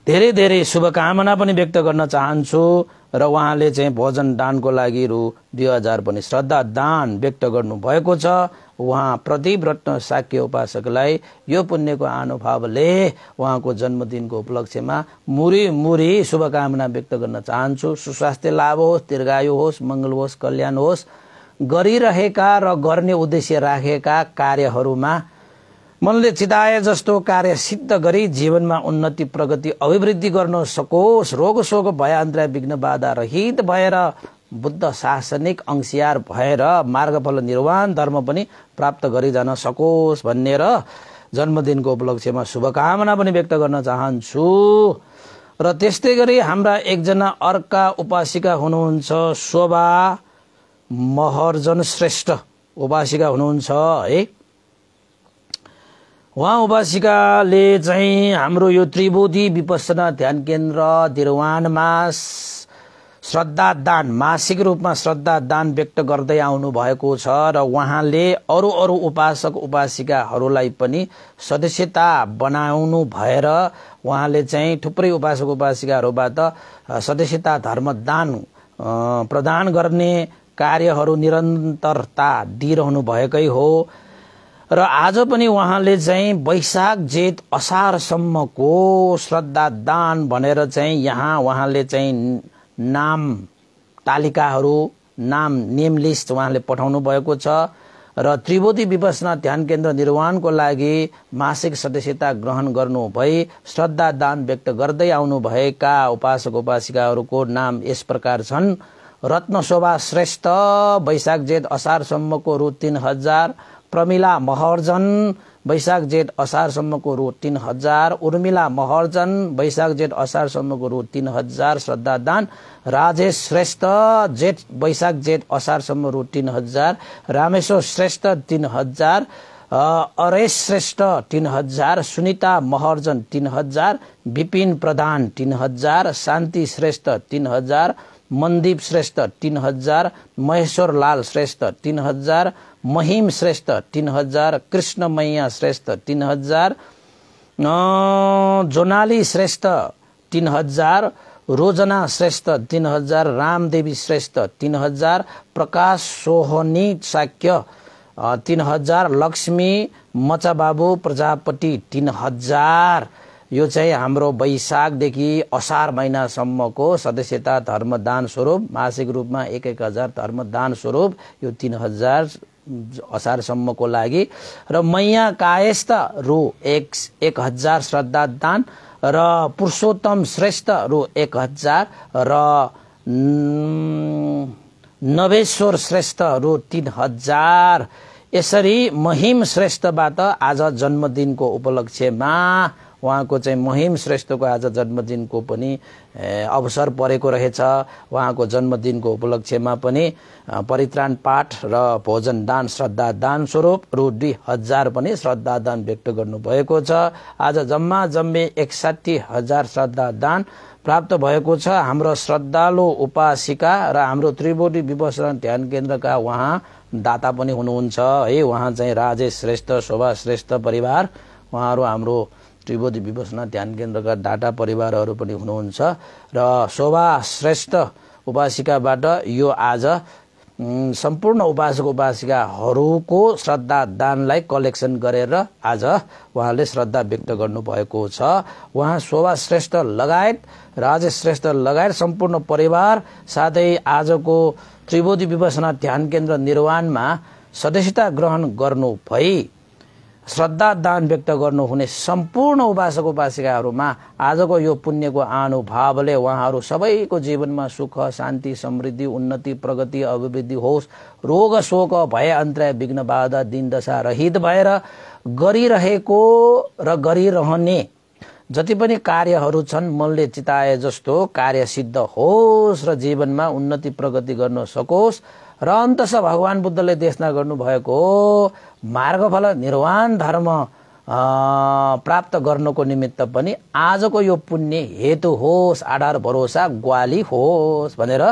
धेरै धेरै शुभकामना पनि व्यक्त गर्न चाहन्छु र उहाँले चाहिँ भोजन दानको लागि रु दुई हजार पनि श्रद्धा दान व्यक्त गर्नुभएको छ उहाँ प्रतिव्रत शाक्य उपासकलाई यो पुण्यको अनुभवले उहाँको जन्मदिनको उपलक्ष्यमा मुरी मुरी शुभकामना व्यक्त गर्न चाहन्छु सुस्वास्थ्य लाभ होस् दीर्घायु होस् मङ्गल होस् कल्याण होस् गरिरहेका र गर्ने उद्देश्य राखेका कार्यहरूमा मनले चिताए जस्तो कार्य सिद्ध गरी जीवनमा उन्नति प्रगति अभिवृद्धि गर्न सकोस् रोग रोगसोग भयान्त्र विघ्न बाधा रहित भएर बुद्ध शासनिक अंशियार भएर मार्गफल निर्वाण धर्म पनि प्राप्त गरिजान सकोस् भन्ने र जन्मदिनको उपलक्ष्यमा शुभकामना पनि व्यक्त गर्न चाहन्छु र त्यस्तै गरी हाम्रा एकजना अर्का उपासिका हुनुहुन्छ शोभा महर्जन श्रेष्ठ उपासिका हुनुहुन्छ है उहाँ उपासिकाले चाहिँ हाम्रो यो त्रिभुदी विपसना ध्यान केन्द्र दिरवानमा श्रद्धा दान मासिक रूपमा श्रद्धा दान व्यक्त गर्दै आउनु भएको छ र उहाँले अरू अरू उपासक उपासिकाहरूलाई पनि सदस्यता बनाउनु भएर उहाँले चाहिँ थुप्रै उपासक उपासिकाहरूबाट सदस्यता धर्म दान प्रदान गर्ने कार्यहरू निरन्तरता दिइरहनु भएकै हो र आज पनि उहाँले चाहिँ वैशाख जेठ असारसम्मको श्रद्धा दान भनेर चाहिँ यहाँ उहाँले चाहिँ नाम तालिकाहरू नाम नेम लिस्ट उहाँले पठाउनु भएको छ र त्रिभुती विपसना ध्यान केन्द्र निर्माणको लागि मासिक सदस्यता ग्रहण गर्नु भई श्रद्धा दान व्यक्त गर्दै आउनुभएका उपासक उपासिकाहरूको नाम यस प्रकार छन् रत्न शोभा श्रेष्ठ वैशाख जेठ असारसम्मको रु तिन हजार प्रमिला महर्जन वैशाख जेठ असारसम्मको रु तिन हजार उर्मिला महर्जन वैशाख जेठ असारसम्मको रु तिन हजार श्रद्धा दान राजेश श्रेष्ठ जेठ वैशाख जेठ असारसम्म रु तिन हजार रामेश्वर श्रेष्ठ तिन हजार अरेश श्रेष्ठ तिन हजार सुनिता महर्जन तिन हजार विपिन प्रधान तिन हजार शान्ति श्रेष्ठ तिन हजार मनदीप श्रेष्ठ तिन हजार महेश्वर लाल श्रेष्ठ तिन हजार महिम श्रेष्ठ तिन हजार कृष्ण मैया श्रेष्ठ तिन हजार जोनाली श्रेष्ठ तिन हजार रोजना श्रेष्ठ तिन हजार रामदेवी श्रेष्ठ तिन हजार प्रकाश सोहनी साक्य तिन हजार लक्ष्मी मचाबाबु प्रजापति तिन हजार यो चाहिँ हाम्रो वैशाखदेखि असार महिनासम्मको सदस्यता धर्मदान स्वरूप मासिक रूपमा एक एक हजार धर्मदान स्वरूप यो तिन हजार असारसम्मको लागि र मैया कायस्थ रु एक एक हजार श्रद्धा दान र पुरुषोत्तम श्रेष्ठ रु एक हजार र नवेश्वर श्रेष्ठ रु तिन हजार यसरी महिम श्रेष्ठबाट आज जन्मदिनको उपलक्ष्यमा उहाँको चाहिँ महिम श्रेष्ठको आज जन्मदिनको पनि अवसर परेको रहेछ उहाँको जन्मदिनको उपलक्ष्यमा पनि परित्राण पाठ र भोजन दान श्रद्धा दान स्वरूप रु दुई हजार पनि श्रद्धा दान व्यक्त गर्नुभएको छ आज जम्मा जम्मे एकसाठी हजार श्रद्धा दान प्राप्त भएको छ हाम्रो श्रद्धालु उपासिका र हाम्रो त्रिभुवी विवसरण ध्यान केन्द्रका उहाँ दाता पनि हुनुहुन्छ है उहाँ चाहिँ राजेश श्रेष्ठ शोभा श्रेष्ठ परिवार उहाँहरू हाम्रो त्रिभुज विपसना ध्यान केन्द्रका डाटा परिवारहरू पनि हुनुहुन्छ र शोभा श्रेष्ठ उपासिकाबाट यो आज सम्पूर्ण उपासक उपासिकाहरूको श्रद्धा दानलाई कलेक्सन गरेर आज उहाँले श्रद्धा व्यक्त गर्नुभएको छ उहाँ शोभा श्रेष्ठ लगायत राजेश श्रेष्ठ लगायत सम्पूर्ण परिवार साथै आजको त्रिभोधी विपसना ध्यान केन्द्र निर्वाणमा सदस्यता ग्रहण गर्नु भई श्रद्धा दान व्यक्त गर्नुहुने सम्पूर्ण उपासक उपासिकाहरूमा आजको यो पुण्यको आनुभावले उहाँहरू सबैको जीवनमा सुख शान्ति समृद्धि उन्नति प्रगति अभिवृद्धि होस् रोग शोक भय अन्तराय विघ्न बाधा दिनदशा रहित भएर गरिरहेको र गरिरहने जति पनि कार्यहरू छन् मनले चिताए जस्तो कार्य सिद्ध होस् र जीवनमा उन्नति प्रगति गर्न सकोस् र अन्तस भगवान् बुद्धले देशना गर्नुभएको मार्गफल निर्वाण धर्म प्राप्त गर्नको निमित्त पनि आजको यो पुण्य हेतु होस् आधार भरोसा ग्वाली होस् भनेर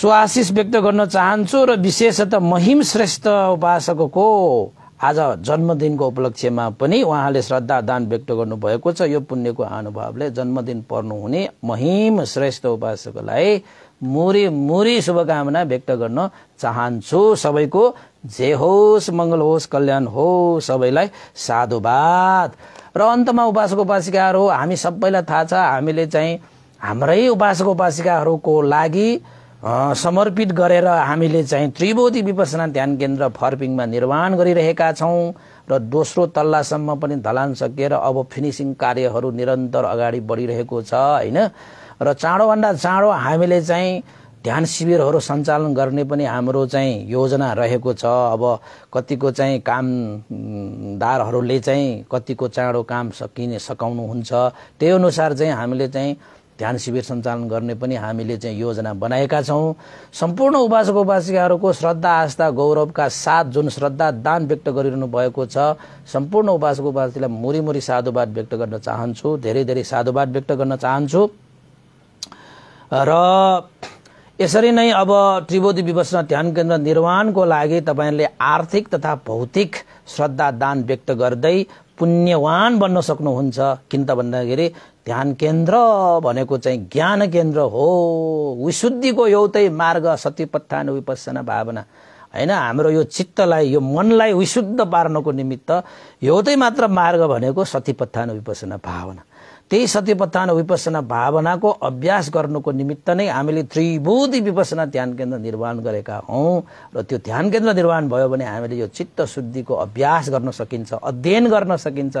स्वाशिष व्यक्त गर्न चाहन्छु र विशेषतः महिम श्रेष्ठ उपासकको आज जन्मदिनको उपलक्ष्यमा पनि उहाँले श्रद्धा दान व्यक्त गर्नुभएको छ यो पुण्यको अनुभवले जन्मदिन पर्नुहुने महिम श्रेष्ठ उपासकलाई मुरी मुरी शुभकामना व्यक्त गर्न चाहन्छु सबैको जे होस् मङ्गल होस् कल्याण होस् सबैलाई साधुवाद र अन्तमा उपासक उपासिकाहरू हामी सबैलाई थाहा छ हामीले चाहिँ हाम्रै उपासक उपासिकाहरूको लागि समर्पित गरेर हामीले चाहिँ त्रिभोधी विपसना ध्यान केन्द्र फर्पिङमा निर्माण गरिरहेका छौँ र दोस्रो तल्लासम्म पनि धलान सकिएर अब फिनिसिङ कार्यहरू निरन्तर अगाडि बढिरहेको छ होइन र चाँडोभन्दा चाँडो हामीले चाहिँ ध्यान शिविरहरू सञ्चालन गर्ने पनि हाम्रो चाहिँ योजना रहेको छ अब कतिको चाहिँ कामदारहरूले चाहिँ कतिको चाँडो काम सकिने सकाउनुहुन्छ त्यही अनुसार चाहिँ हामीले चाहिँ ध्यान शिविर सञ्चालन गर्ने पनि हामीले चाहिँ योजना बनाएका छौँ सम्पूर्ण उपासक उपासिकाहरूको श्रद्धा आस्था गौरवका साथ जुन श्रद्धा दान व्यक्त गरिरहनु भएको छ सम्पूर्ण उपासक उपासीलाई मुरीमुरी साधुवाद व्यक्त गर्न चाहन्छु धेरै धेरै साधुवाद व्यक्त गर्न चाहन्छु र यसरी नै अब त्रिभुदी विवसन ध्यान केन्द्र निर्माणको लागि तपाईँले आर्थिक तथा भौतिक श्रद्धा दान व्यक्त गर्दै पुण्यवान बन्न सक्नुहुन्छ किन त भन्दाखेरि ध्यान केन्द्र भनेको चाहिँ ज्ञान केन्द्र हो विशुद्धिको एउटै मार्ग सतीपत्थान विपसना भावना होइन हाम्रो यो चित्तलाई यो मनलाई विशुद्ध पार्नको निमित्त एउटै मात्र मार्ग भनेको सतीपत्थान विपसना भावना त्यही सत्यपत्थान विपसना भावनाको अभ्यास गर्नुको निमित्त नै हामीले त्रिभुधी विपसना ध्यान केन्द्र निर्माण गरेका हौँ र त्यो ध्यान केन्द्र निर्माण भयो भने हामीले यो चित्त शुद्धिको अभ्यास गर्न सकिन्छ अध्ययन गर्न सकिन्छ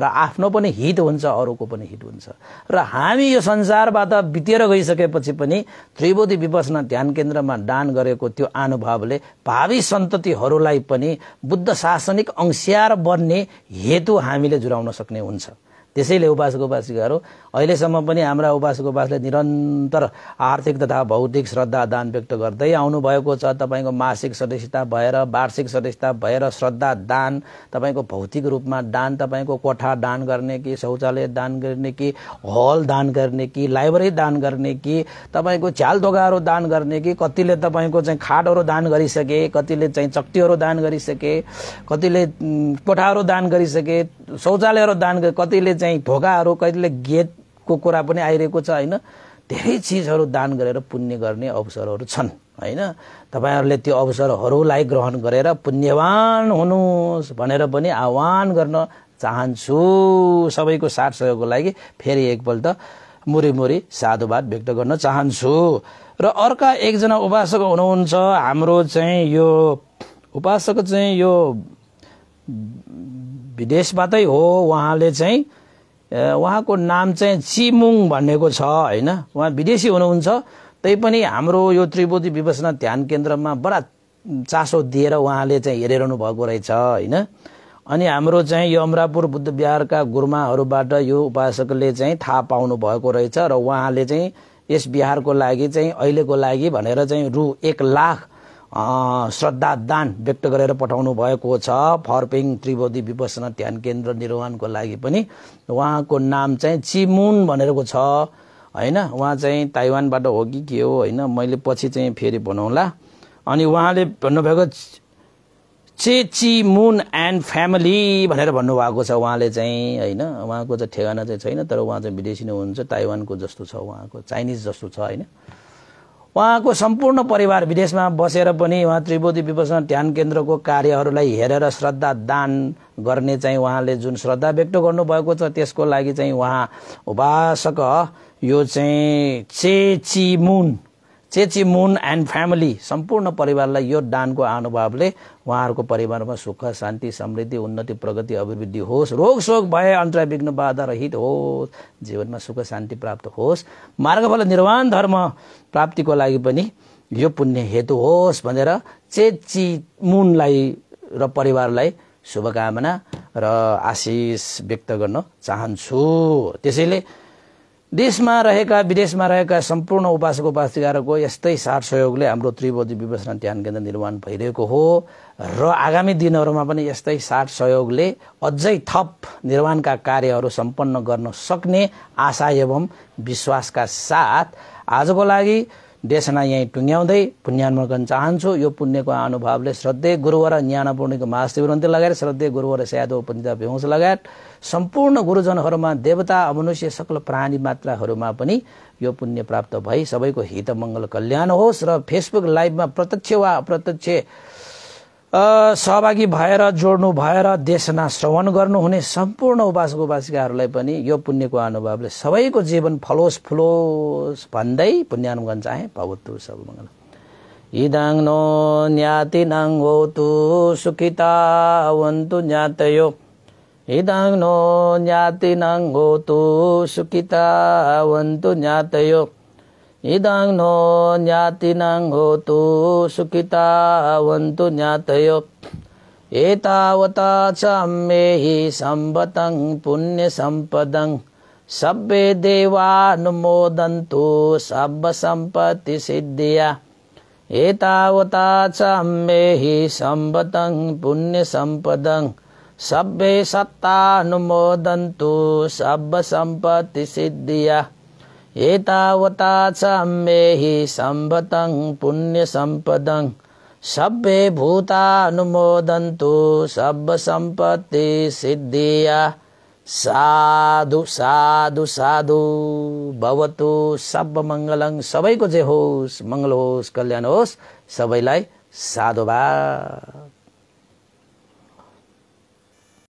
र आफ्नो पनि हित हुन्छ अरूको पनि हित हुन्छ र हामी यो संसारबाट बितेर गइसकेपछि पनि त्रिभुधी विपसना ध्यान केन्द्रमा दान गरेको त्यो अनुभवले भावी सन्ततिहरूलाई पनि बुद्ध शासनिक अंश्यार बन्ने हेतु हामीले जुराउन सक्ने हुन्छ त्यसैले उपासक उपासिकाहरू अहिलेसम्म पनि हाम्रा उपासक उपासले निरन्तर आर्थिक तथा भौतिक श्रद्धा दान व्यक्त गर्दै आउनुभएको छ तपाईँको मासिक सदस्यता भएर वार्षिक सदस्यता भएर श्रद्धा दान तपाईँको भौतिक रूपमा दान तपाईँको कोठा दान गर्ने कि शौचालय दान गर्ने कि हल दान गर्ने कि लाइब्रेरी दान गर्ने कि तपाईँको झ्यालधोगाहरू दान गर्ने कि कतिले तपाईँको चाहिँ खाटहरू दान गरिसके कतिले चाहिँ चक्टीहरू दान गरिसके कतिले कोठाहरू दान गरिसके शौचालयहरू दान कतिले चाहिँ धोकाहरू कहिले गेटको कुरा पनि आइरहेको छ होइन धेरै चिजहरू दान गरेर पुण्य गर्ने अवसरहरू छन् होइन तपाईँहरूले त्यो अवसरहरूलाई ग्रहण गरेर पुण्यवान हुनुहोस् भनेर पनि आह्वान गर्न चाहन्छु सबैको साथ सहयोगको लागि फेरि एकपल्ट मुरीमुरी साधुवाद व्यक्त गर्न चाहन्छु र अर्का एकजना उपासक हुनुहुन्छ हाम्रो चाहिँ यो उपासक चाहिँ यो विदेशबाटै हो उहाँले चाहिँ उहाँको नाम चाहिँ चिमुङ भनेको छ होइन उहाँ विदेशी हुनुहुन्छ तैपनि हाम्रो यो त्रिभुजी विवसना ध्यान केन्द्रमा बडा चासो दिएर उहाँले चाहिँ हेरिरहनु भएको रहेछ होइन अनि हाम्रो चाहिँ यो अमरापुर बुद्ध विहारका गुरुमाहरूबाट यो उपासकले चाहिँ थाहा पाउनु भएको रहेछ र उहाँले चाहिँ यस बिहारको लागि चाहिँ अहिलेको लागि भनेर चाहिँ रु एक लाख श्रद्धा दान व्यक्त गरेर पठाउनु भएको छ फर्पिङ त्रिवेदी विपसना ध्यान केन्द्र निर्माणको लागि पनि उहाँको नाम चाहिँ चिमुन भनेरको छ होइन उहाँ चाहिँ ताइवानबाट हो कि के हो होइन मैले पछि चाहिँ फेरि भनौँला अनि उहाँले भन्नुभएको चे ची मुन एन्ड फ्यामिली भनेर भन्नुभएको छ उहाँले चाहिँ होइन उहाँको चाहिँ ठेगाना चाहिँ छैन तर उहाँ चाहिँ विदेशी नै हुनुहुन्छ ताइवानको जस्तो छ उहाँको चाइनिज जस्तो छ होइन उहाँको सम्पूर्ण परिवार विदेशमा बसेर पनि उहाँ त्रिभुदी विपसन ध्यान केन्द्रको कार्यहरूलाई हेरेर श्रद्धा दान गर्ने चाहिँ उहाँले जुन श्रद्धा व्यक्त गर्नुभएको छ त्यसको लागि चाहिँ उहाँ उपासक यो चाहिँ चेची मुन चेची मुन एन्ड फ्यामिली सम्पूर्ण परिवारलाई यो दानको अनुभवले उहाँहरूको परिवारमा सुख शान्ति समृद्धि उन्नति प्रगति अभिवृद्धि होस् रोग शोक भए विघ्न बाधा रहित होस् जीवनमा सुख शान्ति प्राप्त होस् मार्गफल निर्वाण धर्म प्राप्तिको लागि पनि यो पुण्य हेतु होस् भनेर चेची मुनलाई र परिवारलाई शुभकामना र आशिष व्यक्त गर्न चाहन्छु त्यसैले देशमा रहेका विदेशमा रहेका सम्पूर्ण उपासक उपासिकाहरूको यस्तै साथ सहयोगले हाम्रो त्रिबोधी विवेचना ध्यान केन्द्र निर्माण भइरहेको हो र आगामी दिनहरूमा पनि यस्तै साथ सहयोगले अझै थप निर्माणका कार्यहरू सम्पन्न गर्न सक्ने आशा एवं विश्वासका साथ आजको लागि देशना यहीँ टुङ्ग्याउँदै पुण्यान्मन गर्न चाहन्छु यो पुण्यको अनुभवले श्रद्धे गुरुवर ज्ञानपूर्णिको महाशिवरन्ती लगायत श्रद्धे गुरुवर स्यादो पञ्जिता भ्यंस लगायत सम्पूर्ण गुरुजनहरूमा देवता अमनुष्य सकल प्राणी मात्राहरूमा पनि यो पुण्य प्राप्त भई सबैको हित मङ्गल कल्याण होस् र फेसबुक लाइभमा प्रत्यक्ष वा अप्रत्यक्ष सहभागी भएर जोड्नु भएर देशना श्रवण गर्नुहुने सम्पूर्ण उपासक उपासिकाहरूलाई पनि यो पुण्यको अनुभवले सबैको जीवन फलोस फुलोस् भन्दै पुण्यानुगन चाहे भवतु सब मङ्गल इदाङ नो ज्ञाति नङ तु सुखिता हुन्तु ज्ञातयो इदाङ नो ज्ञाति नङ तु सुखिता हुन्तु ज्ञातयो इदं नो ज्ञातिनं होतु सुखितावन्तु ज्ञातयो एतावता च मेहि सम्बतं पुण्यसम्पदं सभ्ये देवानुमोदन्तु सर्वसम्पत्तिसिद्धिया एतावता च मेहि सम्बतं पुण्यसम्पदं सभ्ये सत्तानुमोदन्तु सर्वसम्पत्तिसिद्धिया एतावता च अम्बेहि सम्भतं पुण्यसम्पदं सभ्ये भूतानुमोदन्तु सब्बसम्पत्ति सिद्धिया साधु साधु साधु भवतु मङ्गलङ सबैको जे होस् मङ्गल होस् कल्याण होस् सबैलाई साधुबा